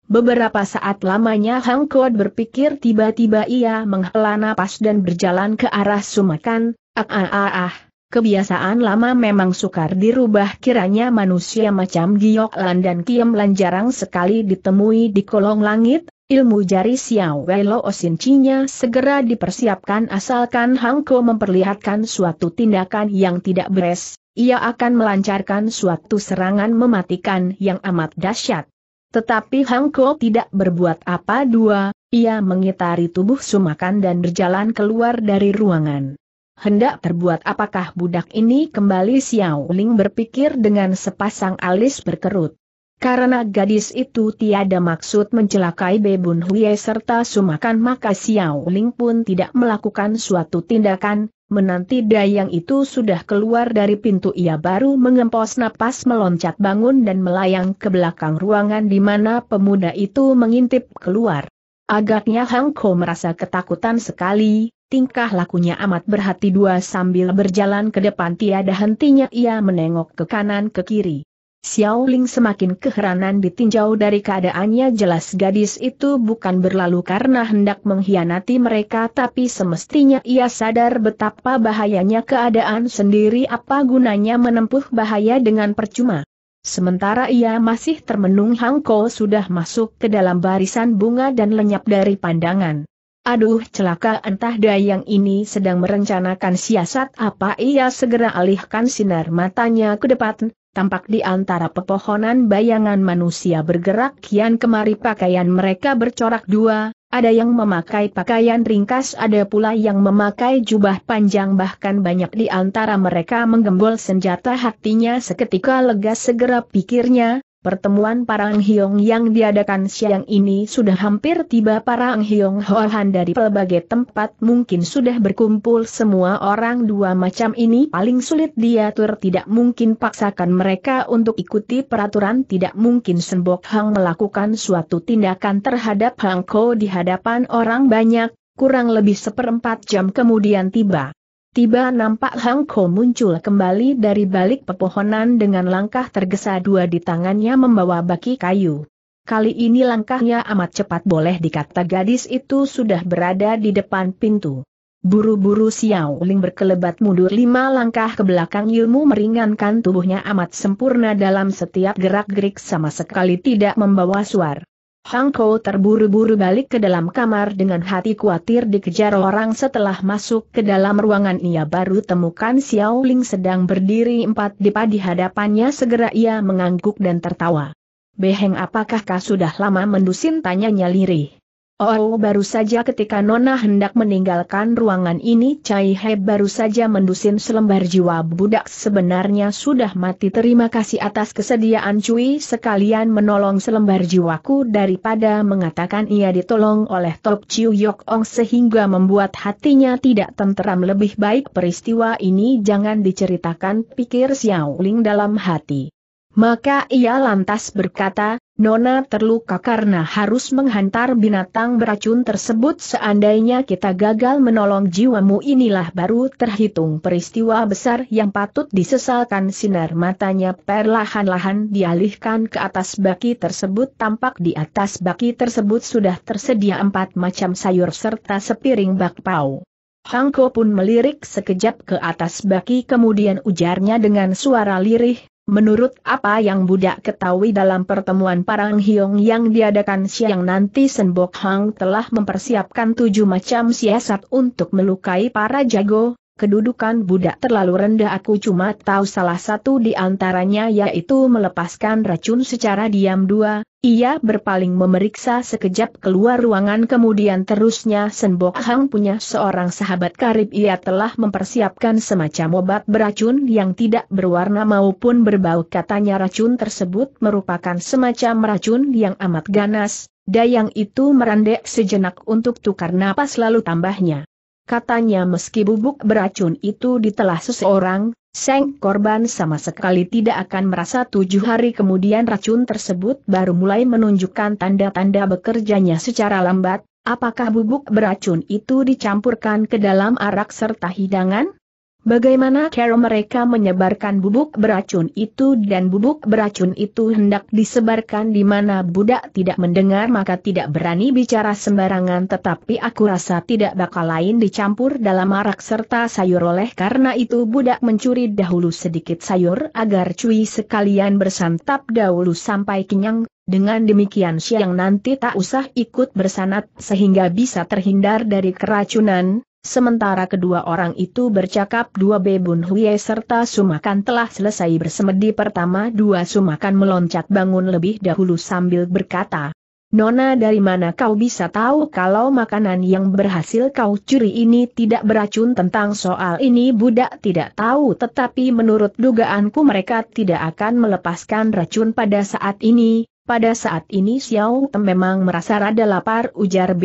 Beberapa saat lamanya Hang Kod berpikir tiba-tiba ia menghela napas dan berjalan ke arah sumakan, ah ah ah ah, Kebiasaan lama memang sukar dirubah kiranya manusia macam Giok Lan dan Kiem Lan jarang sekali ditemui di kolong langit, ilmu jari Xiao Wei Lo Osincinya segera dipersiapkan asalkan Hangko memperlihatkan suatu tindakan yang tidak beres, ia akan melancarkan suatu serangan mematikan yang amat dahsyat. Tetapi Hangko tidak berbuat apa dua, ia mengitari tubuh Sumakan dan berjalan keluar dari ruangan hendak terbuat apakah budak ini kembali Xiao Ling berpikir dengan sepasang alis berkerut. Karena gadis itu tiada maksud mencelakai Bebun Huye serta sumakan maka Xiao Ling pun tidak melakukan suatu tindakan, menanti dayang itu sudah keluar dari pintu ia baru mengempos napas meloncat bangun dan melayang ke belakang ruangan di mana pemuda itu mengintip keluar. Agaknya Hang merasa ketakutan sekali, tingkah lakunya amat berhati dua sambil berjalan ke depan tiada hentinya ia menengok ke kanan ke kiri. Xiao Ling semakin keheranan ditinjau dari keadaannya jelas gadis itu bukan berlalu karena hendak mengkhianati mereka tapi semestinya ia sadar betapa bahayanya keadaan sendiri apa gunanya menempuh bahaya dengan percuma. Sementara ia masih termenung Hangko sudah masuk ke dalam barisan bunga dan lenyap dari pandangan. Aduh celaka entah Dayang ini sedang merencanakan siasat apa ia segera alihkan sinar matanya ke depan, tampak di antara pepohonan bayangan manusia bergerak kian kemari pakaian mereka bercorak dua, ada yang memakai pakaian ringkas ada pula yang memakai jubah panjang bahkan banyak di antara mereka menggembol senjata hatinya seketika lega segera pikirnya, Pertemuan para Hyong yang diadakan siang ini sudah hampir tiba para Hyong Hohan dari pelbagai tempat mungkin sudah berkumpul semua orang dua macam ini paling sulit diatur tidak mungkin paksakan mereka untuk ikuti peraturan tidak mungkin Senbok Hang melakukan suatu tindakan terhadap Hang Ko di hadapan orang banyak, kurang lebih seperempat jam kemudian tiba. Tiba nampak Hang Ko muncul kembali dari balik pepohonan dengan langkah tergesa-dua di tangannya membawa baki kayu. Kali ini langkahnya amat cepat boleh dikata gadis itu sudah berada di depan pintu. Buru-buru Xiao Ling berkelebat mundur lima langkah ke belakang ilmu meringankan tubuhnya amat sempurna dalam setiap gerak-gerik sama sekali tidak membawa suar. Hang Kou terburu-buru balik ke dalam kamar dengan hati khawatir dikejar orang setelah masuk ke dalam ruangan ia baru temukan Xiao Ling sedang berdiri empat dipa di hadapannya segera ia mengangguk dan tertawa. Beheng apakah kau sudah lama mendusin tanyanya lirih. Oh, baru saja ketika Nona hendak meninggalkan ruangan ini Cai He baru saja mendusin selembar jiwa budak sebenarnya sudah mati terima kasih atas kesediaan Cui sekalian menolong selembar jiwaku daripada mengatakan ia ditolong oleh Top Chiu Yok Ong sehingga membuat hatinya tidak tenteram lebih baik peristiwa ini jangan diceritakan pikir Xiao Ling dalam hati. Maka ia lantas berkata, Nona terluka karena harus menghantar binatang beracun tersebut seandainya kita gagal menolong jiwamu inilah baru terhitung peristiwa besar yang patut disesalkan sinar matanya perlahan-lahan dialihkan ke atas baki tersebut tampak di atas baki tersebut sudah tersedia empat macam sayur serta sepiring bakpao. Hangko pun melirik sekejap ke atas baki kemudian ujarnya dengan suara lirih, Menurut apa yang budak ketahui dalam pertemuan Parang Hiong yang diadakan siang nanti Senbok Hang telah mempersiapkan tujuh macam siasat untuk melukai para jago, kedudukan budak terlalu rendah aku cuma tahu salah satu di antaranya yaitu melepaskan racun secara diam dua, ia berpaling memeriksa sekejap keluar ruangan kemudian terusnya Senbok Hang punya seorang sahabat karib ia telah mempersiapkan semacam obat beracun yang tidak berwarna maupun berbau katanya racun tersebut merupakan semacam racun yang amat ganas, dayang itu merendek sejenak untuk tukar napas lalu tambahnya. Katanya meski bubuk beracun itu ditelah seseorang, Seng korban sama sekali tidak akan merasa tujuh hari kemudian racun tersebut baru mulai menunjukkan tanda-tanda bekerjanya secara lambat, apakah bubuk beracun itu dicampurkan ke dalam arak serta hidangan? Bagaimana cara mereka menyebarkan bubuk beracun itu dan bubuk beracun itu hendak disebarkan di mana budak tidak mendengar maka tidak berani bicara sembarangan tetapi aku rasa tidak bakal lain dicampur dalam arak serta sayur oleh karena itu budak mencuri dahulu sedikit sayur agar cuy sekalian bersantap dahulu sampai kenyang dengan demikian siang nanti tak usah ikut bersanat sehingga bisa terhindar dari keracunan, Sementara kedua orang itu bercakap dua Bebun Huye serta Sumakan telah selesai bersemedi pertama dua Sumakan meloncat bangun lebih dahulu sambil berkata, Nona dari mana kau bisa tahu kalau makanan yang berhasil kau curi ini tidak beracun tentang soal ini budak tidak tahu tetapi menurut dugaanku mereka tidak akan melepaskan racun pada saat ini, pada saat ini Xiao Tem memang merasa rada lapar ujar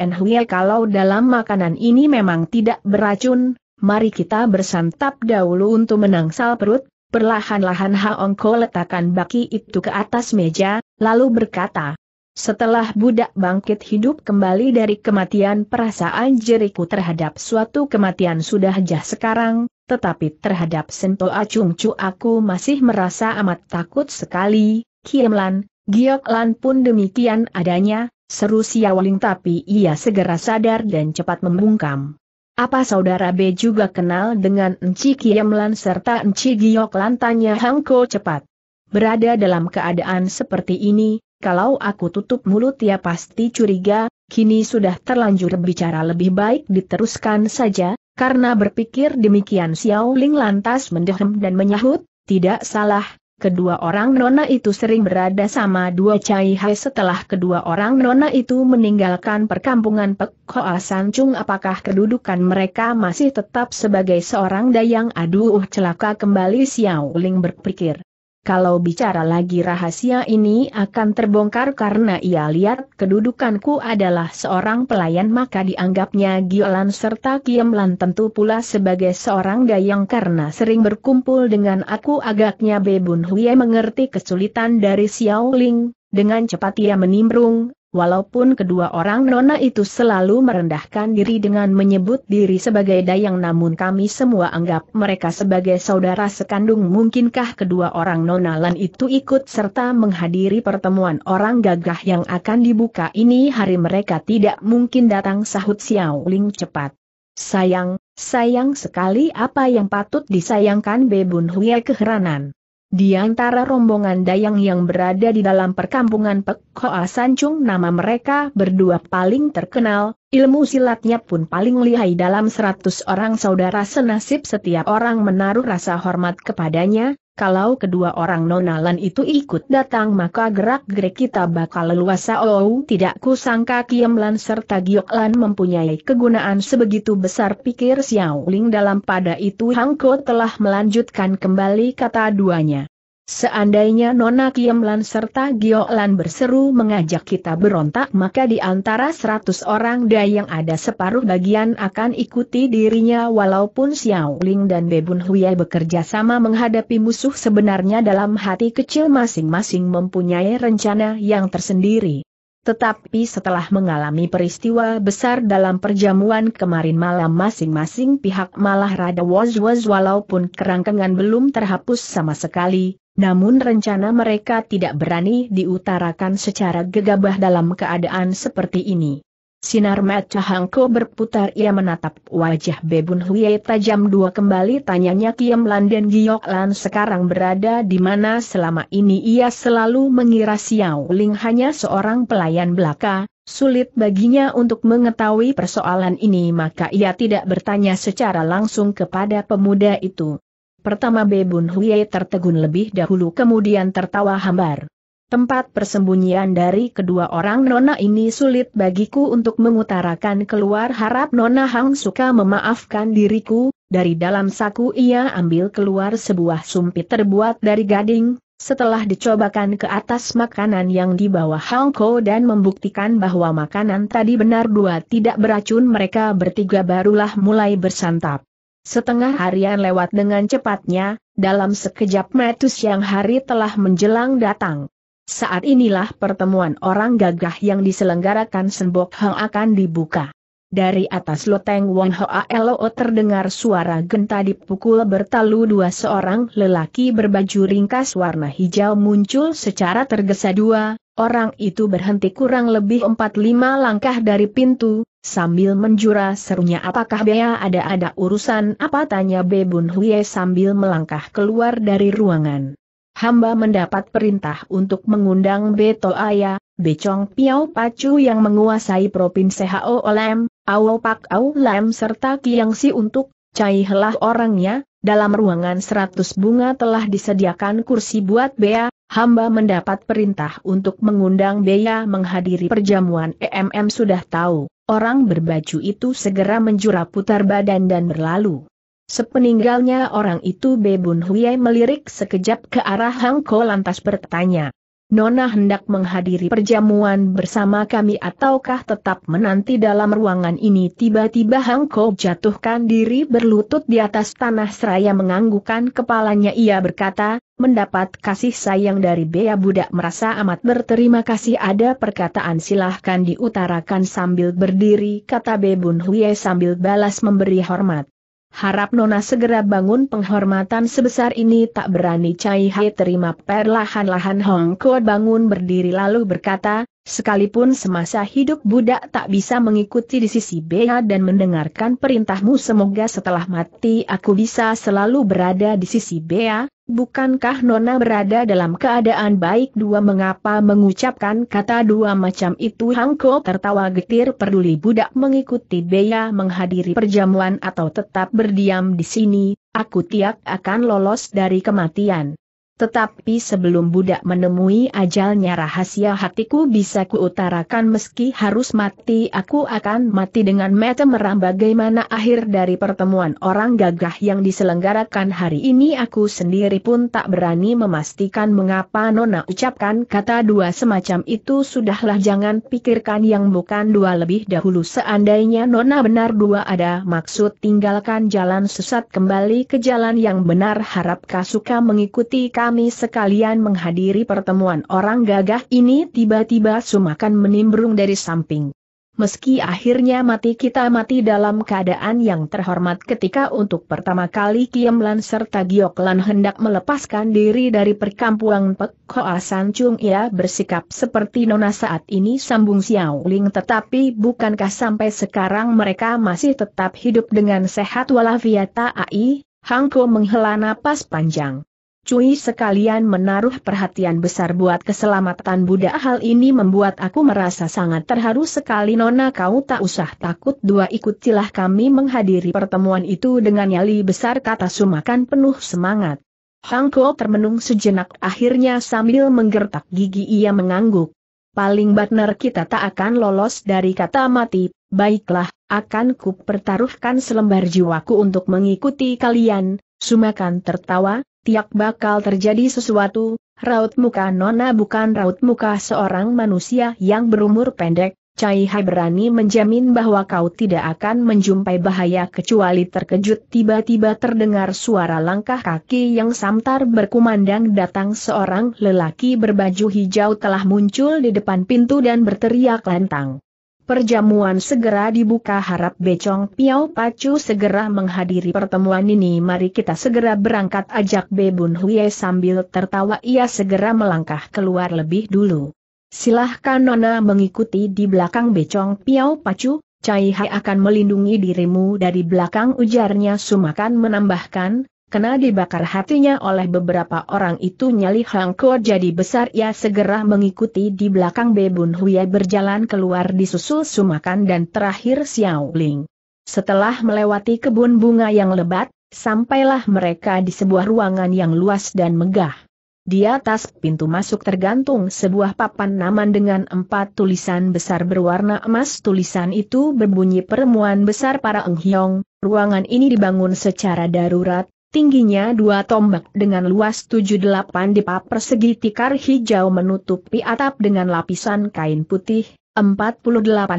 En Huye kalau dalam makanan ini memang tidak beracun, mari kita bersantap dahulu untuk menangsal perut, perlahan-lahan Haongko letakkan baki itu ke atas meja, lalu berkata. Setelah budak bangkit hidup kembali dari kematian perasaan jeriku terhadap suatu kematian sudah jah sekarang, tetapi terhadap sentuh cu aku masih merasa amat takut sekali, Kiamlan, Gioklan pun demikian adanya, seru Siawaling tapi ia segera sadar dan cepat membungkam. Apa saudara B juga kenal dengan Enci Kiamlan serta Enci Gioklan tanya Hangko cepat. Berada dalam keadaan seperti ini, kalau aku tutup mulut ya pasti curiga, kini sudah terlanjur bicara lebih baik diteruskan saja, karena berpikir demikian Xiao Ling lantas mendehem dan menyahut, tidak salah, kedua orang nona itu sering berada sama dua Cai Hai setelah kedua orang nona itu meninggalkan perkampungan Pek Hoa Sancung apakah kedudukan mereka masih tetap sebagai seorang dayang aduh celaka kembali Xiao Ling berpikir. Kalau bicara lagi rahasia ini akan terbongkar karena ia lihat kedudukanku adalah seorang pelayan maka dianggapnya Giolan serta Kiemlan tentu pula sebagai seorang dayang karena sering berkumpul dengan aku agaknya Bebun Huye mengerti kesulitan dari Xiao Ling, dengan cepat ia menimbrung, Walaupun kedua orang nona itu selalu merendahkan diri dengan menyebut diri sebagai dayang namun kami semua anggap mereka sebagai saudara sekandung mungkinkah kedua orang nona lan itu ikut serta menghadiri pertemuan orang gagah yang akan dibuka ini hari mereka tidak mungkin datang sahut Xiao Ling cepat. Sayang, sayang sekali apa yang patut disayangkan Bebun Huye keheranan. Di antara rombongan dayang yang berada di dalam perkampungan Pek Hoa Sancung nama mereka berdua paling terkenal, ilmu silatnya pun paling lihai dalam seratus orang saudara senasib setiap orang menaruh rasa hormat kepadanya, kalau kedua orang nonalan itu ikut datang maka gerak-gerik kita bakal leluasa oh tidak kusangka Kiemlan serta Gioklan mempunyai kegunaan sebegitu besar pikir Xiao Ling dalam pada itu Hangko telah melanjutkan kembali kata duanya. Seandainya Nona Kiemlan serta Giolan berseru mengajak kita berontak maka di antara seratus orang dayang ada separuh bagian akan ikuti dirinya walaupun Xiao Ling dan Bebun Huya bekerja sama menghadapi musuh sebenarnya dalam hati kecil masing-masing mempunyai rencana yang tersendiri. Tetapi setelah mengalami peristiwa besar dalam perjamuan kemarin malam masing-masing pihak malah rada was-was walaupun kerangkengan belum terhapus sama sekali, namun rencana mereka tidak berani diutarakan secara gegabah dalam keadaan seperti ini. Sinar mata Hangko berputar ia menatap wajah Bebun Huye tajam dua kembali tanyanya Kiem Lan dan Giok Lan sekarang berada di mana selama ini ia selalu mengira Xiao Ling hanya seorang pelayan belaka, sulit baginya untuk mengetahui persoalan ini maka ia tidak bertanya secara langsung kepada pemuda itu. Pertama Bebun Huye tertegun lebih dahulu kemudian tertawa hambar. Tempat persembunyian dari kedua orang Nona ini sulit bagiku untuk mengutarakan keluar harap Nona Hang suka memaafkan diriku, dari dalam saku ia ambil keluar sebuah sumpit terbuat dari gading, setelah dicobakan ke atas makanan yang dibawa Hang Ko dan membuktikan bahwa makanan tadi benar dua tidak beracun mereka bertiga barulah mulai bersantap. Setengah harian lewat dengan cepatnya, dalam sekejap metus yang hari telah menjelang datang. Saat inilah pertemuan orang gagah yang diselenggarakan Senbok Hang akan dibuka. Dari atas loteng Wong Hoa Lo terdengar suara genta dipukul bertalu dua seorang lelaki berbaju ringkas warna hijau muncul secara tergesa dua, orang itu berhenti kurang lebih empat lima langkah dari pintu, sambil menjura serunya apakah Bea ada-ada urusan apa tanya Bebun Hui sambil melangkah keluar dari ruangan hamba mendapat perintah untuk mengundang Beto Aya, Becong Piao Pacu yang menguasai Provinsi Hao Lem, Awo Pak Au Lem serta Kiang Si untuk, Cai orangnya, dalam ruangan seratus bunga telah disediakan kursi buat Bea, hamba mendapat perintah untuk mengundang Bea menghadiri perjamuan EMM sudah tahu, orang berbaju itu segera menjura putar badan dan berlalu. Sepeninggalnya orang itu Bebun Huye melirik sekejap ke arah Hangko lantas bertanya. Nona hendak menghadiri perjamuan bersama kami ataukah tetap menanti dalam ruangan ini tiba-tiba Hangko jatuhkan diri berlutut di atas tanah seraya menganggukan kepalanya ia berkata, mendapat kasih sayang dari Bea Budak merasa amat berterima kasih ada perkataan silahkan diutarakan sambil berdiri kata Bebun Huye sambil balas memberi hormat. Harap Nona segera bangun penghormatan sebesar ini tak berani Cai Hai terima perlahan-lahan Hong Ko bangun berdiri lalu berkata, sekalipun semasa hidup budak tak bisa mengikuti di sisi Bea dan mendengarkan perintahmu semoga setelah mati aku bisa selalu berada di sisi Bea, Bukankah Nona berada dalam keadaan baik dua mengapa mengucapkan kata dua macam itu Hangko tertawa getir peduli budak mengikuti Bea menghadiri perjamuan atau tetap berdiam di sini, aku tiak akan lolos dari kematian. Tetapi sebelum budak menemui ajalnya rahasia hatiku bisa kuutarakan meski harus mati aku akan mati dengan mata meram bagaimana akhir dari pertemuan orang gagah yang diselenggarakan hari ini aku sendiri pun tak berani memastikan mengapa Nona ucapkan kata dua semacam itu sudahlah jangan pikirkan yang bukan dua lebih dahulu seandainya Nona benar dua ada maksud tinggalkan jalan sesat kembali ke jalan yang benar harap suka mengikuti kau kami sekalian menghadiri pertemuan orang gagah ini tiba-tiba sumakan menimbrung dari samping. Meski akhirnya mati kita mati dalam keadaan yang terhormat ketika untuk pertama kali Kiemlan serta Gioklan hendak melepaskan diri dari perkampungan Pek Hoa San Chung ia bersikap seperti nona saat ini sambung Xiao Ling tetapi bukankah sampai sekarang mereka masih tetap hidup dengan sehat walafiat ai, Hangko menghela napas panjang. Cui sekalian menaruh perhatian besar buat keselamatan budak hal ini membuat aku merasa sangat terharu sekali Nona kau tak usah takut dua ikutilah kami menghadiri pertemuan itu dengan nyali besar kata sumakan penuh semangat. Hang Kuo termenung sejenak akhirnya sambil menggertak gigi ia mengangguk. Paling benar kita tak akan lolos dari kata mati, baiklah, akan ku pertaruhkan selembar jiwaku untuk mengikuti kalian, Sumakan tertawa, tiak bakal terjadi sesuatu, raut muka Nona bukan raut muka seorang manusia yang berumur pendek, Cai Hai berani menjamin bahwa kau tidak akan menjumpai bahaya kecuali terkejut tiba-tiba terdengar suara langkah kaki yang samtar berkumandang datang seorang lelaki berbaju hijau telah muncul di depan pintu dan berteriak lantang. Perjamuan segera dibuka harap Becong Piau Pacu segera menghadiri pertemuan ini mari kita segera berangkat ajak Bebun Huye sambil tertawa ia segera melangkah keluar lebih dulu. Silahkan Nona mengikuti di belakang Becong Piau Pacu, Cai Hai akan melindungi dirimu dari belakang ujarnya Sumakan menambahkan, Kena dibakar hatinya oleh beberapa orang itu nyali Hang Kuo jadi besar ia segera mengikuti di belakang Bebun Huya berjalan keluar disusul Sumakan dan terakhir Xiao Ling. Setelah melewati kebun bunga yang lebat, sampailah mereka di sebuah ruangan yang luas dan megah. Di atas pintu masuk tergantung sebuah papan naman dengan empat tulisan besar berwarna emas. Tulisan itu berbunyi peremuan besar para Eng Hiong. Ruangan ini dibangun secara darurat, Tingginya dua tombak dengan luas 78 dipa persegi tikar hijau menutupi atap dengan lapisan kain putih, 48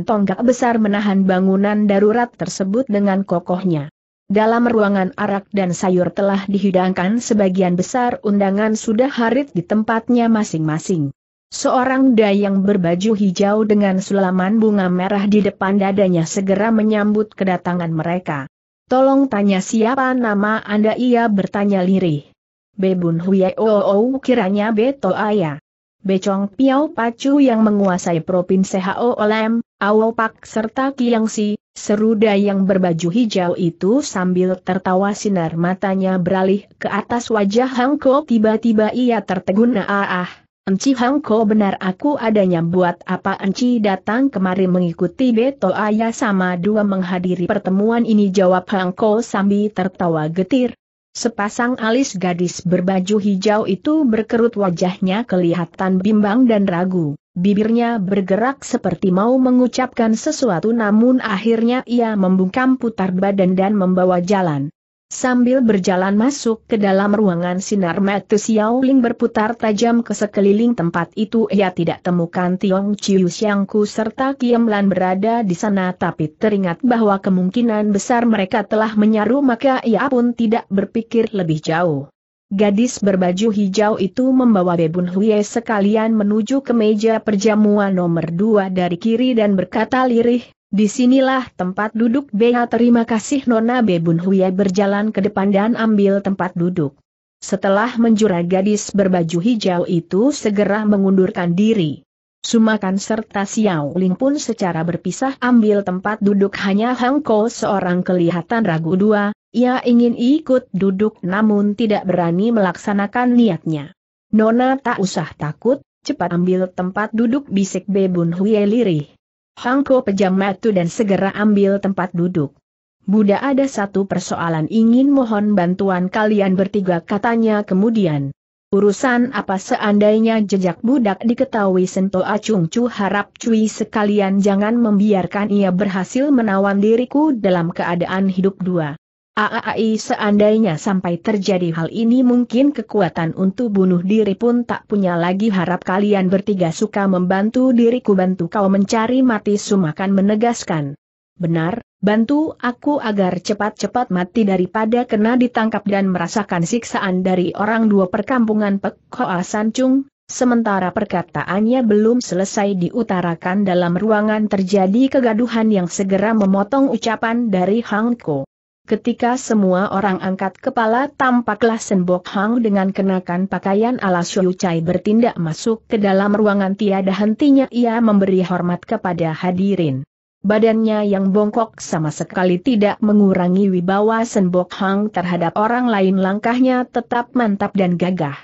tonggak besar menahan bangunan darurat tersebut dengan kokohnya. Dalam ruangan arak dan sayur telah dihidangkan sebagian besar undangan sudah harit di tempatnya masing-masing. Seorang dayang berbaju hijau dengan sulaman bunga merah di depan dadanya segera menyambut kedatangan mereka. Tolong tanya siapa nama Anda ia bertanya lirih. Bebun Huye oh, kiranya Beto Aya. Becong Piao Pacu yang menguasai Provinsi Hao Olem, Awo Pak serta Si, seruda yang berbaju hijau itu sambil tertawa sinar matanya beralih ke atas wajah Hangko tiba-tiba ia tertegun ah ah. Enci Hongko benar aku adanya buat apa Enci datang kemari mengikuti Beto Ayah sama dua menghadiri pertemuan ini jawab Hongko sambil tertawa getir. Sepasang alis gadis berbaju hijau itu berkerut wajahnya kelihatan bimbang dan ragu, bibirnya bergerak seperti mau mengucapkan sesuatu namun akhirnya ia membungkam putar badan dan membawa jalan. Sambil berjalan masuk ke dalam ruangan sinar mata Xiao berputar tajam ke sekeliling tempat itu ia tidak temukan Tiong Chiu Xiangku serta Kiem Lan berada di sana tapi teringat bahwa kemungkinan besar mereka telah menyaru maka ia pun tidak berpikir lebih jauh. Gadis berbaju hijau itu membawa Bebun Hui sekalian menuju ke meja perjamuan nomor dua dari kiri dan berkata lirih, Disinilah tempat duduk Bea terima kasih Nona Bebun Huya berjalan ke depan dan ambil tempat duduk. Setelah menjura gadis berbaju hijau itu segera mengundurkan diri. Sumakan serta Xiao Ling pun secara berpisah ambil tempat duduk hanya Hang Ko seorang kelihatan ragu dua, ia ingin ikut duduk namun tidak berani melaksanakan niatnya. Nona tak usah takut, cepat ambil tempat duduk bisik Bebun Huye lirih. Hangko pejam matu dan segera ambil tempat duduk. Buddha ada satu persoalan ingin mohon bantuan kalian bertiga katanya kemudian. Urusan apa seandainya jejak budak diketahui Sento Acung cu harap cuy sekalian jangan membiarkan ia berhasil menawan diriku dalam keadaan hidup dua. Aai seandainya sampai terjadi hal ini mungkin kekuatan untuk bunuh diri pun tak punya lagi harap kalian bertiga suka membantu diriku bantu kau mencari mati sumakan menegaskan. Benar, bantu aku agar cepat-cepat mati daripada kena ditangkap dan merasakan siksaan dari orang dua perkampungan Pek Hoa Sancung, Sementara perkataannya belum selesai diutarakan dalam ruangan terjadi kegaduhan yang segera memotong ucapan dari Hangko. Ketika semua orang angkat kepala tampaklah Senbok Hang dengan kenakan pakaian ala Suyu Chai bertindak masuk ke dalam ruangan tiada hentinya ia memberi hormat kepada hadirin. Badannya yang bongkok sama sekali tidak mengurangi wibawa Senbok Hang terhadap orang lain langkahnya tetap mantap dan gagah.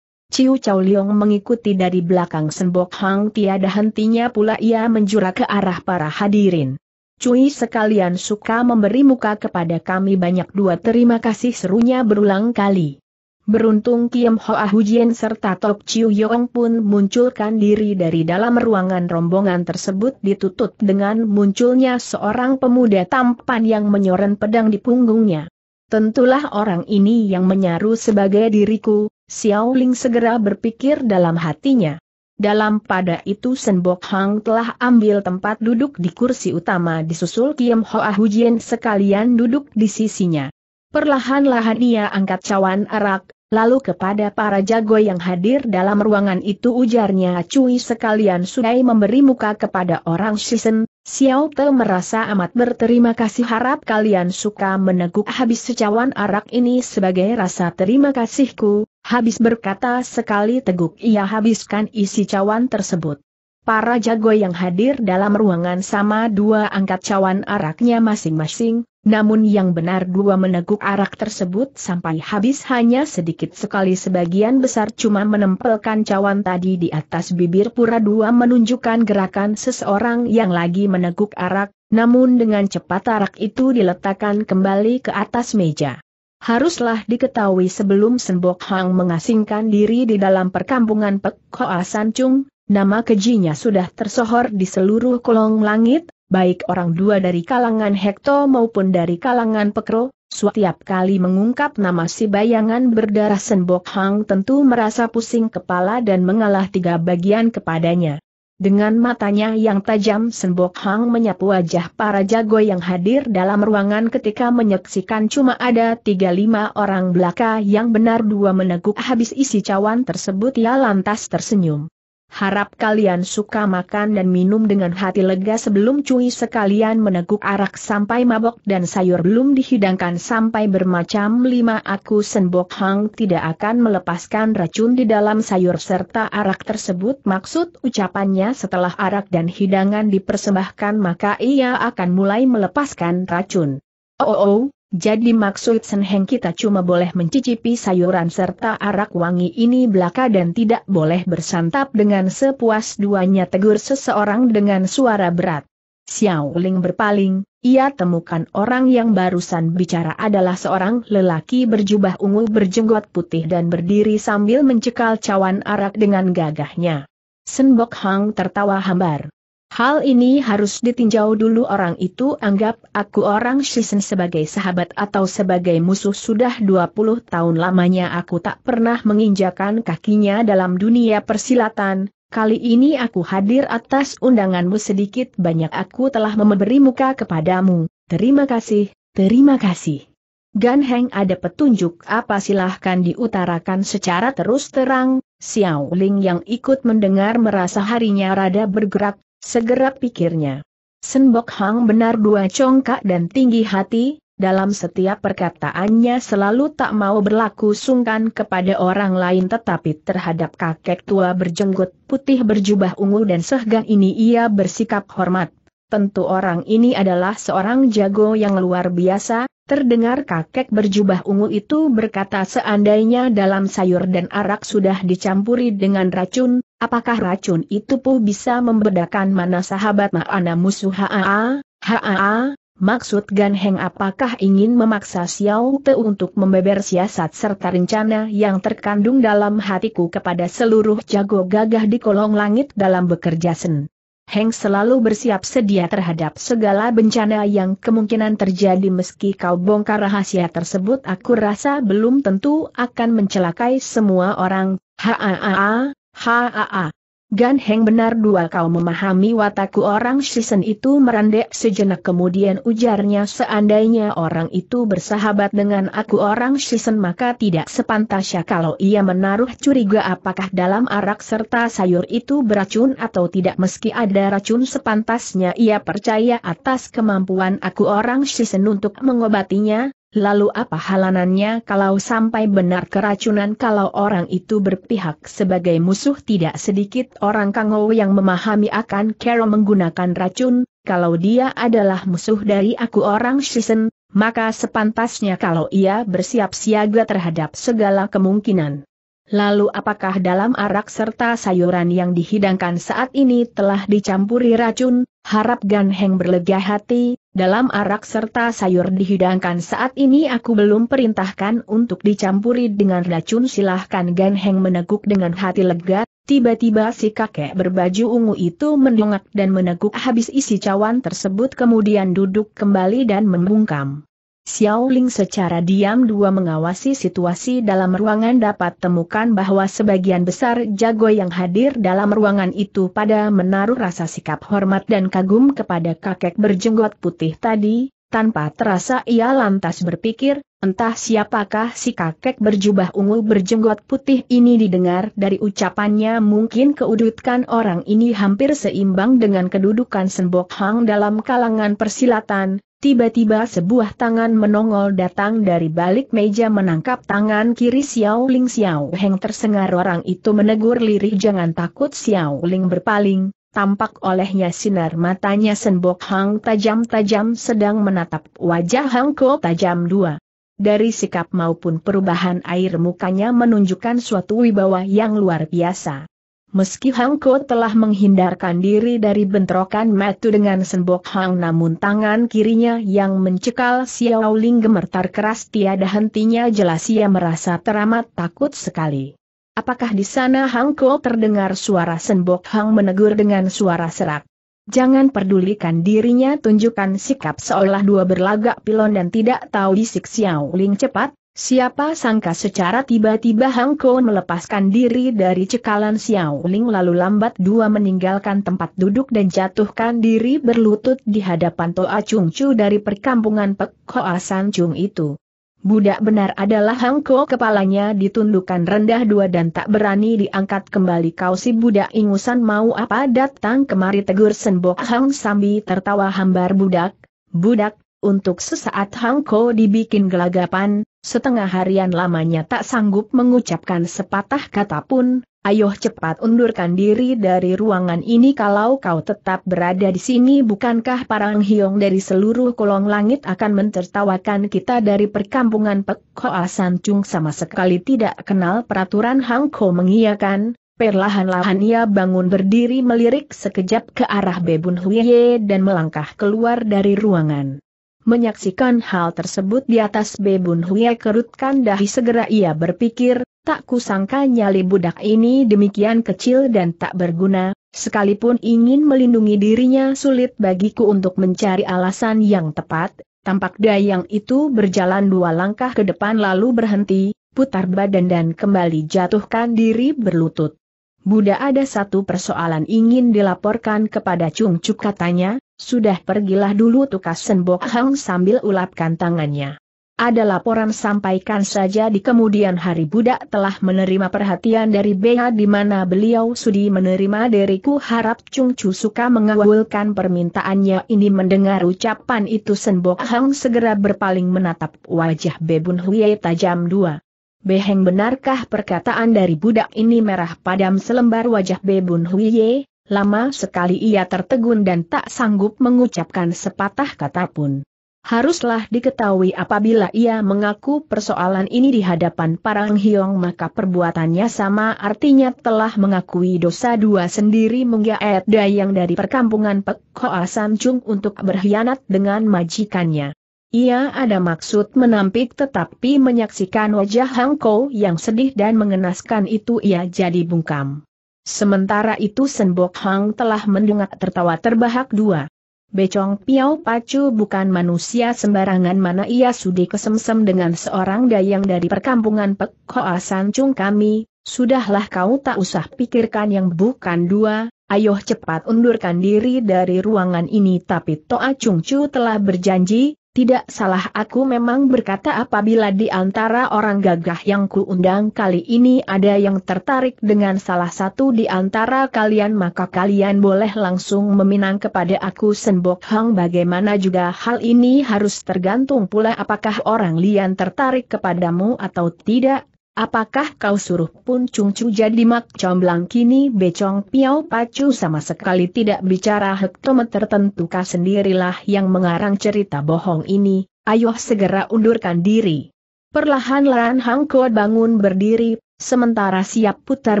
Ciu Chow Liong mengikuti dari belakang Senbok Hang tiada hentinya pula ia menjura ke arah para hadirin. Cui sekalian suka memberi muka kepada kami banyak dua terima kasih serunya berulang kali. Beruntung Kim Hoa Hujien serta Tok Chiu Yong pun munculkan diri dari dalam ruangan rombongan tersebut ditutup dengan munculnya seorang pemuda tampan yang menyoren pedang di punggungnya. Tentulah orang ini yang menyaru sebagai diriku, Xiao Ling segera berpikir dalam hatinya. Dalam pada itu Senbok Hang telah ambil tempat duduk di kursi utama disusul Ho Hoa Hujien sekalian duduk di sisinya. Perlahan-lahan ia angkat cawan arak, lalu kepada para jago yang hadir dalam ruangan itu ujarnya Cui sekalian sudah memberi muka kepada orang Shisen, Xiao Te merasa amat berterima kasih harap kalian suka meneguk habis secawan arak ini sebagai rasa terima kasihku, Habis berkata sekali teguk ia habiskan isi cawan tersebut. Para jago yang hadir dalam ruangan sama dua angkat cawan araknya masing-masing, namun yang benar dua meneguk arak tersebut sampai habis hanya sedikit sekali sebagian besar cuma menempelkan cawan tadi di atas bibir pura dua menunjukkan gerakan seseorang yang lagi meneguk arak, namun dengan cepat arak itu diletakkan kembali ke atas meja haruslah diketahui sebelum Sembok Hang mengasingkan diri di dalam perkampungan Pek Hoa Sancung, nama kejinya sudah tersohor di seluruh kolong langit, baik orang dua dari kalangan Hekto maupun dari kalangan Pekro, setiap kali mengungkap nama si bayangan berdarah Sembok Hang tentu merasa pusing kepala dan mengalah tiga bagian kepadanya. Dengan matanya yang tajam Senbok Hang menyapu wajah para jago yang hadir dalam ruangan ketika menyaksikan cuma ada tiga lima orang belaka yang benar dua meneguk habis isi cawan tersebut ia lantas tersenyum. Harap kalian suka makan dan minum dengan hati lega sebelum cuy sekalian meneguk arak sampai mabok dan sayur belum dihidangkan sampai bermacam lima aku Senbok Hang tidak akan melepaskan racun di dalam sayur serta arak tersebut maksud ucapannya setelah arak dan hidangan dipersembahkan maka ia akan mulai melepaskan racun. Oh, oh, oh jadi maksud Senheng kita cuma boleh mencicipi sayuran serta arak wangi ini belaka dan tidak boleh bersantap dengan sepuas duanya tegur seseorang dengan suara berat. Xiao Ling berpaling, ia temukan orang yang barusan bicara adalah seorang lelaki berjubah ungu berjenggot putih dan berdiri sambil mencekal cawan arak dengan gagahnya. Senbok Hang tertawa hambar. Hal ini harus ditinjau dulu orang itu anggap aku orang Shisen sebagai sahabat atau sebagai musuh sudah 20 tahun lamanya aku tak pernah menginjakan kakinya dalam dunia persilatan, kali ini aku hadir atas undanganmu sedikit banyak aku telah memberi muka kepadamu, terima kasih, terima kasih. Gan Heng ada petunjuk apa silahkan diutarakan secara terus terang, Xiao Ling yang ikut mendengar merasa harinya rada bergerak, Segera pikirnya. Senbok Hang benar dua congkak dan tinggi hati, dalam setiap perkataannya selalu tak mau berlaku sungkan kepada orang lain tetapi terhadap kakek tua berjenggot putih berjubah ungu dan sehgan ini ia bersikap hormat. Tentu orang ini adalah seorang jago yang luar biasa, Terdengar kakek berjubah ungu itu berkata seandainya dalam sayur dan arak sudah dicampuri dengan racun, apakah racun itu pun bisa membedakan mana sahabat maana musuh haa, haa, maksud Gan Heng apakah ingin memaksa Xiao Te untuk membeber siasat serta rencana yang terkandung dalam hatiku kepada seluruh jago gagah di kolong langit dalam bekerja sen. Heng selalu bersiap sedia terhadap segala bencana yang kemungkinan terjadi meski kau bongkar rahasia tersebut aku rasa belum tentu akan mencelakai semua orang, haa, haa, haa. Gan Heng benar dua kau memahami wataku orang Shisen itu merendek sejenak kemudian ujarnya seandainya orang itu bersahabat dengan aku orang Shisen maka tidak sepantasnya kalau ia menaruh curiga apakah dalam arak serta sayur itu beracun atau tidak meski ada racun sepantasnya ia percaya atas kemampuan aku orang Shisen untuk mengobatinya, Lalu apa halanannya kalau sampai benar keracunan kalau orang itu berpihak sebagai musuh tidak sedikit orang Kango yang memahami akan Carol menggunakan racun, kalau dia adalah musuh dari aku orang Shisen, maka sepantasnya kalau ia bersiap siaga terhadap segala kemungkinan. Lalu apakah dalam arak serta sayuran yang dihidangkan saat ini telah dicampuri racun? Harap Gan Heng berlega hati, dalam arak serta sayur dihidangkan saat ini aku belum perintahkan untuk dicampuri dengan racun silahkan Gan Heng meneguk dengan hati lega, tiba-tiba si kakek berbaju ungu itu mendongak dan meneguk habis isi cawan tersebut kemudian duduk kembali dan membungkam. Xiao Ling secara diam dua mengawasi situasi dalam ruangan dapat temukan bahwa sebagian besar jago yang hadir dalam ruangan itu pada menaruh rasa sikap hormat dan kagum kepada kakek berjenggot putih tadi, tanpa terasa ia lantas berpikir, entah siapakah si kakek berjubah ungu berjenggot putih ini didengar dari ucapannya mungkin keudutkan orang ini hampir seimbang dengan kedudukan Sembok Hang dalam kalangan persilatan, Tiba-tiba sebuah tangan menongol datang dari balik meja menangkap tangan kiri Xiao Ling Xiao Heng tersengar orang itu menegur lirih jangan takut Xiao Ling berpaling, tampak olehnya sinar matanya Senbok Hang tajam-tajam sedang menatap wajah Hang Ko tajam dua. Dari sikap maupun perubahan air mukanya menunjukkan suatu wibawa yang luar biasa. Meski Hang Ko telah menghindarkan diri dari bentrokan metu dengan senbok Hang namun tangan kirinya yang mencekal Xiao Ling gemetar keras tiada hentinya jelas ia merasa teramat takut sekali. Apakah di sana Hang Ko terdengar suara senbok Hang menegur dengan suara serak? Jangan pedulikan dirinya tunjukkan sikap seolah dua berlagak pilon dan tidak tahu bisik Xiao Ling cepat, Siapa sangka secara tiba-tiba Hang Kou melepaskan diri dari cekalan Xiao Ling lalu lambat dua meninggalkan tempat duduk dan jatuhkan diri berlutut di hadapan Toa Chung Chu dari perkampungan Pek Hoa San Chung itu. Budak benar adalah Hang Kou kepalanya ditundukkan rendah dua dan tak berani diangkat kembali kau si budak ingusan mau apa datang kemari tegur Senbok Hang Sambi tertawa hambar budak, budak, untuk sesaat Hang Kou dibikin gelagapan, Setengah harian lamanya tak sanggup mengucapkan sepatah kata pun, ayo cepat undurkan diri dari ruangan ini kalau kau tetap berada di sini bukankah para hiong dari seluruh kolong langit akan mentertawakan kita dari perkampungan Pek Hoa Chung sama sekali tidak kenal peraturan Hang Ko mengiyakan, perlahan-lahan ia bangun berdiri melirik sekejap ke arah Bebun Huiye dan melangkah keluar dari ruangan. Menyaksikan hal tersebut di atas Bebun Hue kerutkan dahi segera ia berpikir, tak kusangka nyali budak ini demikian kecil dan tak berguna, sekalipun ingin melindungi dirinya sulit bagiku untuk mencari alasan yang tepat, tampak dayang itu berjalan dua langkah ke depan lalu berhenti, putar badan dan kembali jatuhkan diri berlutut. Buddha ada satu persoalan ingin dilaporkan kepada Chung Chuk katanya, sudah pergilah dulu tukas Senbok Hang sambil ulapkan tangannya. Ada laporan sampaikan saja di kemudian hari Budak telah menerima perhatian dari Bea di mana beliau sudi menerima diriku harap Chung Chu suka mengawalkan permintaannya ini mendengar ucapan itu Senbok Hang segera berpaling menatap wajah Bebun Hui tajam dua. Beheng benarkah perkataan dari budak ini merah padam selembar wajah Bebun Huiye, lama sekali ia tertegun dan tak sanggup mengucapkan sepatah kata pun. Haruslah diketahui apabila ia mengaku persoalan ini di hadapan Parang Hyong maka perbuatannya sama artinya telah mengakui dosa dua sendiri menggaet dayang dari perkampungan Pek Hoa San Chung untuk berkhianat dengan majikannya. Ia ada maksud menampik tetapi menyaksikan wajah Hang Kou yang sedih dan mengenaskan itu ia jadi bungkam. Sementara itu Senbok Hang telah mendengar tertawa terbahak dua. Becong Piao Pacu bukan manusia sembarangan mana ia sudi kesemsem dengan seorang dayang dari perkampungan Pek Hoa Sancung kami, sudahlah kau tak usah pikirkan yang bukan dua, ayo cepat undurkan diri dari ruangan ini tapi Toa Chung Chu telah berjanji, tidak salah aku memang berkata apabila di antara orang gagah yang kuundang kali ini ada yang tertarik dengan salah satu di antara kalian maka kalian boleh langsung meminang kepada aku Senbok Hang bagaimana juga hal ini harus tergantung pula apakah orang lian tertarik kepadamu atau tidak Apakah kau suruh pun Chung jadi mak comblang kini Becong piau Pacu sama sekali tidak bicara hektometer tentu kau sendirilah yang mengarang cerita bohong ini, ayo segera undurkan diri. Perlahan lahan Hang Ko bangun berdiri, sementara siap putar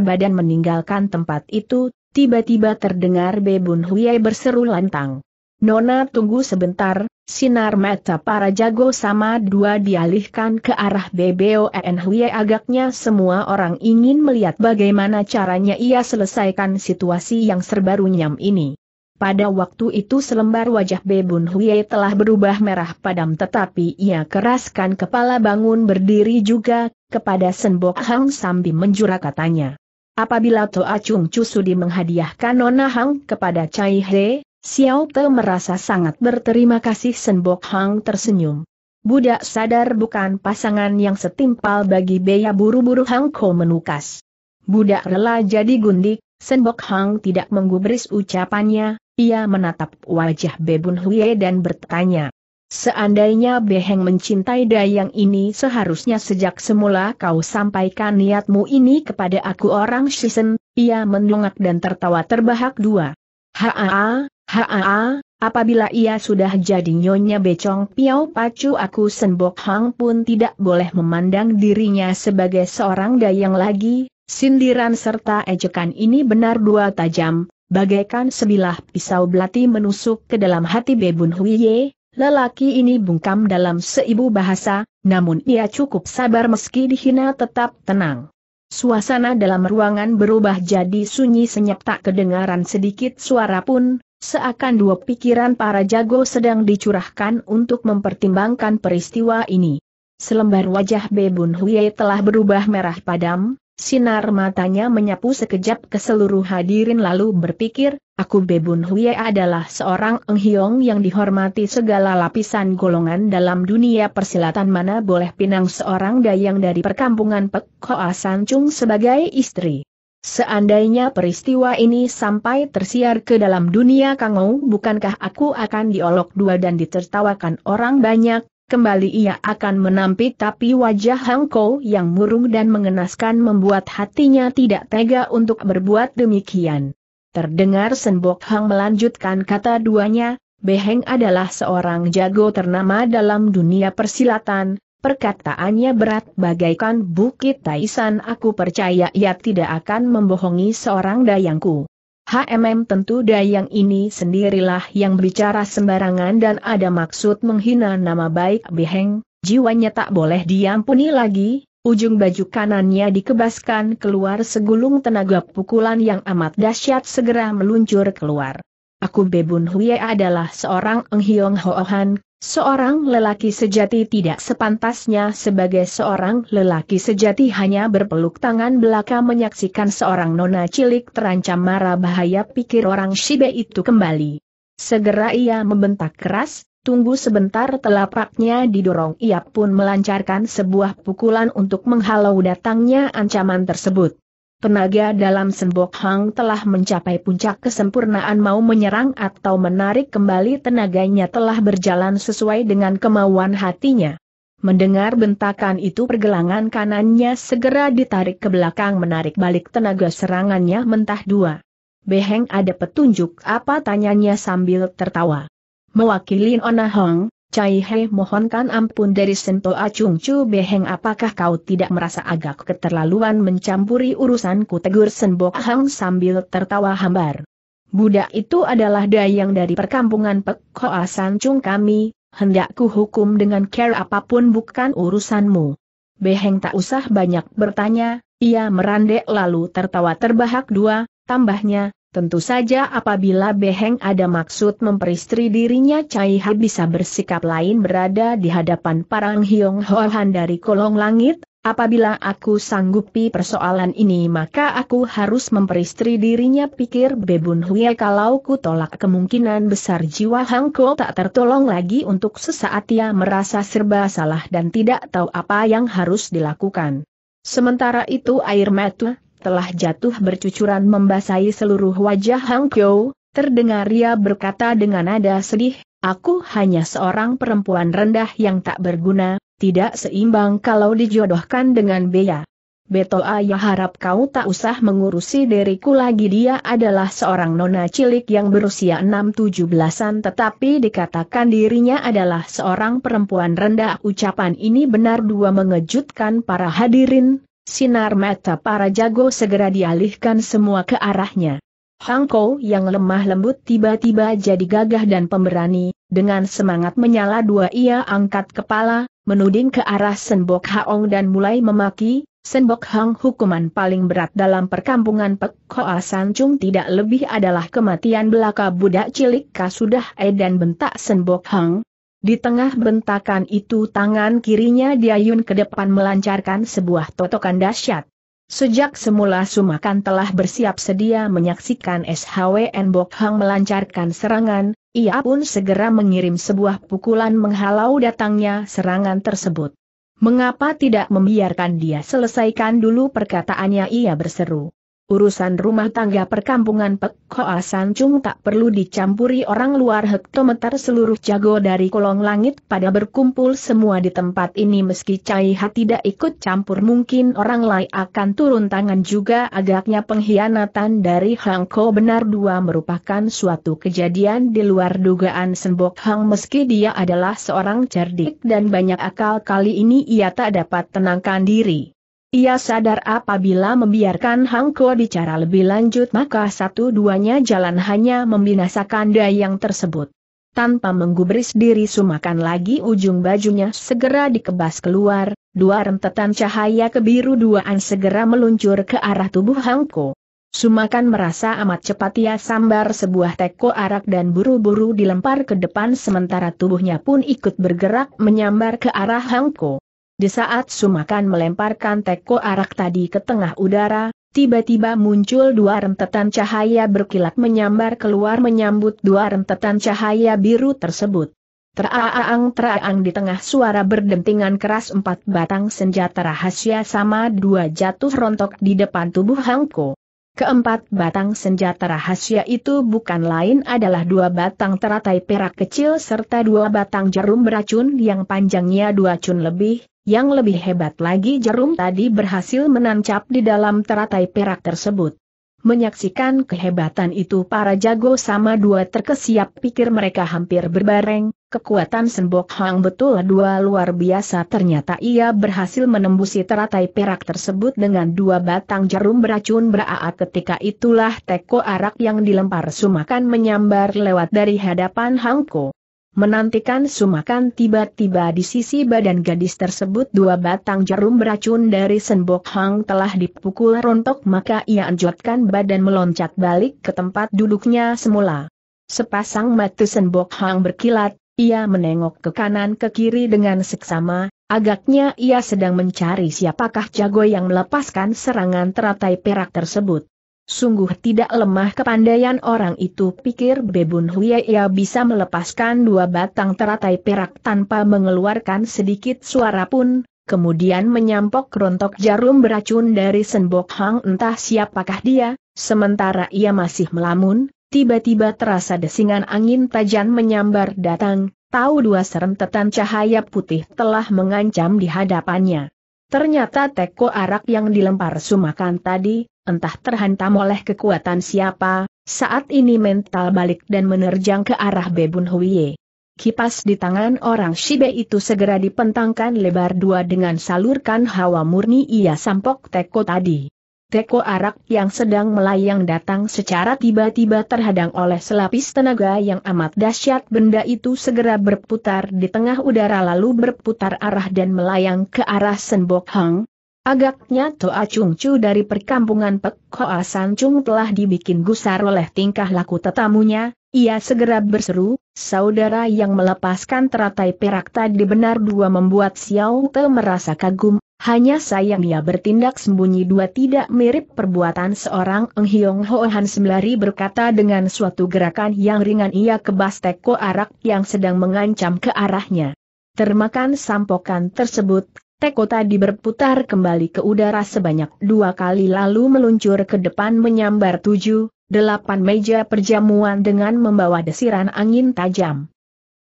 badan meninggalkan tempat itu, tiba-tiba terdengar Bebun Huye berseru lantang. Nona tunggu sebentar, sinar mata para jago sama dua dialihkan ke arah BBON Huye agaknya semua orang ingin melihat bagaimana caranya ia selesaikan situasi yang serba runyam ini. Pada waktu itu selembar wajah Bebun Huye telah berubah merah padam tetapi ia keraskan kepala bangun berdiri juga, kepada Senbok Hang sambil menjura katanya. Apabila Toa Chung Chusudi menghadiahkan Nona Hang kepada Chai He, Xiao Te merasa sangat berterima kasih Senbok Hang tersenyum. Budak sadar bukan pasangan yang setimpal bagi Beya buru-buru Hang Ko menukas. Budak rela jadi gundik, Senbok Hang tidak menggubris ucapannya, ia menatap wajah Bebun Hui dan bertanya. Seandainya Beheng mencintai Dayang ini seharusnya sejak semula kau sampaikan niatmu ini kepada aku orang Shisen, ia menungak dan tertawa terbahak dua. Haa, Haa, apabila ia sudah jadi nyonya becong piau pacu aku Senbok Hang pun tidak boleh memandang dirinya sebagai seorang dayang lagi, sindiran serta ejekan ini benar dua tajam, bagaikan sebilah pisau belati menusuk ke dalam hati Bebun Huiye, lelaki ini bungkam dalam seibu bahasa, namun ia cukup sabar meski dihina tetap tenang. Suasana dalam ruangan berubah jadi sunyi senyap tak kedengaran sedikit suara pun, Seakan dua pikiran para jago sedang dicurahkan untuk mempertimbangkan peristiwa ini. Selembar wajah Bebun Huye telah berubah merah padam, sinar matanya menyapu sekejap ke seluruh hadirin lalu berpikir, aku Bebun Huye adalah seorang enghiong yang dihormati segala lapisan golongan dalam dunia persilatan mana boleh pinang seorang dayang dari perkampungan Pek Koa Sancung sebagai istri. Seandainya peristiwa ini sampai tersiar ke dalam dunia kangau bukankah aku akan diolok dua dan ditertawakan orang banyak, kembali ia akan menampik tapi wajah Hangko yang murung dan mengenaskan membuat hatinya tidak tega untuk berbuat demikian. Terdengar Senbok Hang melanjutkan kata duanya, Beheng adalah seorang jago ternama dalam dunia persilatan, Perkataannya berat bagaikan bukit Taisan aku percaya ia tidak akan membohongi seorang dayangku. HMM tentu dayang ini sendirilah yang bicara sembarangan dan ada maksud menghina nama baik Beheng, jiwanya tak boleh diampuni lagi, Ujung baju kanannya dikebaskan keluar segulung tenaga pukulan yang amat dahsyat segera meluncur keluar. Aku Bebun Huye adalah seorang enghiong Hoohan, Seorang lelaki sejati tidak sepantasnya sebagai seorang lelaki sejati hanya berpeluk tangan belaka menyaksikan seorang nona cilik terancam marah bahaya pikir orang Shibe itu kembali. Segera ia membentak keras, tunggu sebentar telapaknya didorong ia pun melancarkan sebuah pukulan untuk menghalau datangnya ancaman tersebut. Tenaga dalam Sembok Hang telah mencapai puncak kesempurnaan mau menyerang atau menarik kembali tenaganya telah berjalan sesuai dengan kemauan hatinya. Mendengar bentakan itu pergelangan kanannya segera ditarik ke belakang menarik balik tenaga serangannya mentah dua. Beheng ada petunjuk apa tanyanya sambil tertawa. Mewakili Ona Hong, Cai He mohonkan ampun dari Sento Acung Chu Beheng apakah kau tidak merasa agak keterlaluan mencampuri urusanku tegur Senbok Hang sambil tertawa hambar. Budak itu adalah dayang dari perkampungan Pek Hoa Chung kami, Hendakku hukum dengan care apapun bukan urusanmu. Beheng tak usah banyak bertanya, ia merandek lalu tertawa terbahak dua, tambahnya, Tentu saja apabila Beheng ada maksud memperistri dirinya Cai Ha bisa bersikap lain berada di hadapan Parang Hyong Hohan dari kolong langit, apabila aku sanggupi persoalan ini maka aku harus memperistri dirinya pikir Bebun Hui kalau ku tolak kemungkinan besar jiwa Hang Ko tak tertolong lagi untuk sesaat ia merasa serba salah dan tidak tahu apa yang harus dilakukan. Sementara itu air mata telah jatuh bercucuran membasahi seluruh wajah Hang Kyo, terdengar ia berkata dengan nada sedih, aku hanya seorang perempuan rendah yang tak berguna, tidak seimbang kalau dijodohkan dengan Bea. Beto ayah harap kau tak usah mengurusi diriku lagi dia adalah seorang nona cilik yang berusia 6-17an tetapi dikatakan dirinya adalah seorang perempuan rendah ucapan ini benar dua mengejutkan para hadirin, Sinar mata para jago segera dialihkan semua ke arahnya. Hang Kou yang lemah lembut tiba-tiba jadi gagah dan pemberani, dengan semangat menyala dua ia angkat kepala, menuding ke arah Senbok Haong dan mulai memaki, Senbok Hang hukuman paling berat dalam perkampungan Pek Koa Sancung tidak lebih adalah kematian belaka budak cilik kasudah e dan bentak Senbok Hang, di tengah bentakan itu tangan kirinya diayun ke depan melancarkan sebuah totokan dahsyat. Sejak semula Sumakan telah bersiap sedia menyaksikan SHWN Bok Hang melancarkan serangan, ia pun segera mengirim sebuah pukulan menghalau datangnya serangan tersebut. Mengapa tidak membiarkan dia selesaikan dulu perkataannya ia berseru urusan rumah tangga perkampungan Pek Hoa Sancung tak perlu dicampuri orang luar hektometer seluruh jago dari kolong langit pada berkumpul semua di tempat ini meski Cai Ha tidak ikut campur mungkin orang lain akan turun tangan juga agaknya pengkhianatan dari Hang Ko benar dua merupakan suatu kejadian di luar dugaan Senbok Hang meski dia adalah seorang cerdik dan banyak akal kali ini ia tak dapat tenangkan diri. Ia sadar apabila membiarkan Hang Ko bicara lebih lanjut maka satu-duanya jalan hanya membinasakan dayang tersebut. Tanpa menggubris diri sumakan lagi ujung bajunya segera dikebas keluar, dua rentetan cahaya kebiru duaan segera meluncur ke arah tubuh Hang Ko. Sumakan merasa amat cepat ia sambar sebuah teko arak dan buru-buru dilempar ke depan sementara tubuhnya pun ikut bergerak menyambar ke arah Hang Ko. Di saat Sumakan melemparkan teko arak tadi ke tengah udara, tiba-tiba muncul dua rentetan cahaya berkilat menyambar keluar menyambut dua rentetan cahaya biru tersebut. Teraang teraang di tengah suara berdentingan keras empat batang senjata rahasia sama dua jatuh rontok di depan tubuh Hangko. Keempat batang senjata rahasia itu bukan lain adalah dua batang teratai perak kecil serta dua batang jarum beracun yang panjangnya dua cun lebih, yang lebih hebat lagi jarum tadi berhasil menancap di dalam teratai perak tersebut. Menyaksikan kehebatan itu para jago sama dua terkesiap pikir mereka hampir berbareng, kekuatan sembok Hang betul dua luar biasa ternyata ia berhasil menembusi teratai perak tersebut dengan dua batang jarum beracun beraat ketika itulah teko arak yang dilempar sumakan menyambar lewat dari hadapan Hangko. Menantikan sumakan tiba-tiba di sisi badan gadis tersebut dua batang jarum beracun dari Senbok Hang telah dipukul rontok maka ia anjotkan badan meloncat balik ke tempat duduknya semula. Sepasang mata Senbok Hang berkilat, ia menengok ke kanan ke kiri dengan seksama, agaknya ia sedang mencari siapakah jago yang melepaskan serangan teratai perak tersebut. Sungguh tidak lemah kepandaian orang itu pikir Bebun Huye ia bisa melepaskan dua batang teratai perak tanpa mengeluarkan sedikit suara pun, kemudian menyampok rontok jarum beracun dari sembok hang entah siapakah dia, sementara ia masih melamun, tiba-tiba terasa desingan angin tajam menyambar datang, tahu dua serentetan cahaya putih telah mengancam di hadapannya. Ternyata teko arak yang dilempar sumakan tadi, entah terhantam oleh kekuatan siapa, saat ini mental balik dan menerjang ke arah Bebun Huiye. Kipas di tangan orang Shibe itu segera dipentangkan lebar dua dengan salurkan hawa murni ia sampok teko tadi. Teko Arak yang sedang melayang datang secara tiba-tiba terhadang oleh selapis tenaga yang amat dahsyat. Benda itu segera berputar di tengah udara lalu berputar arah dan melayang ke arah Senbok Hang. Agaknya Toa Chung Chu dari perkampungan Pek Koa San Chung telah dibikin gusar oleh tingkah laku tetamunya, ia segera berseru, saudara yang melepaskan teratai perak tadi benar dua membuat Xiao Te merasa kagum, hanya sayang ia bertindak sembunyi dua tidak mirip perbuatan seorang Eng Hiong Ho Han Semlari berkata dengan suatu gerakan yang ringan ia kebas teko arak yang sedang mengancam ke arahnya. Termakan sampokan tersebut, teko tadi berputar kembali ke udara sebanyak dua kali lalu meluncur ke depan menyambar tujuh, delapan meja perjamuan dengan membawa desiran angin tajam.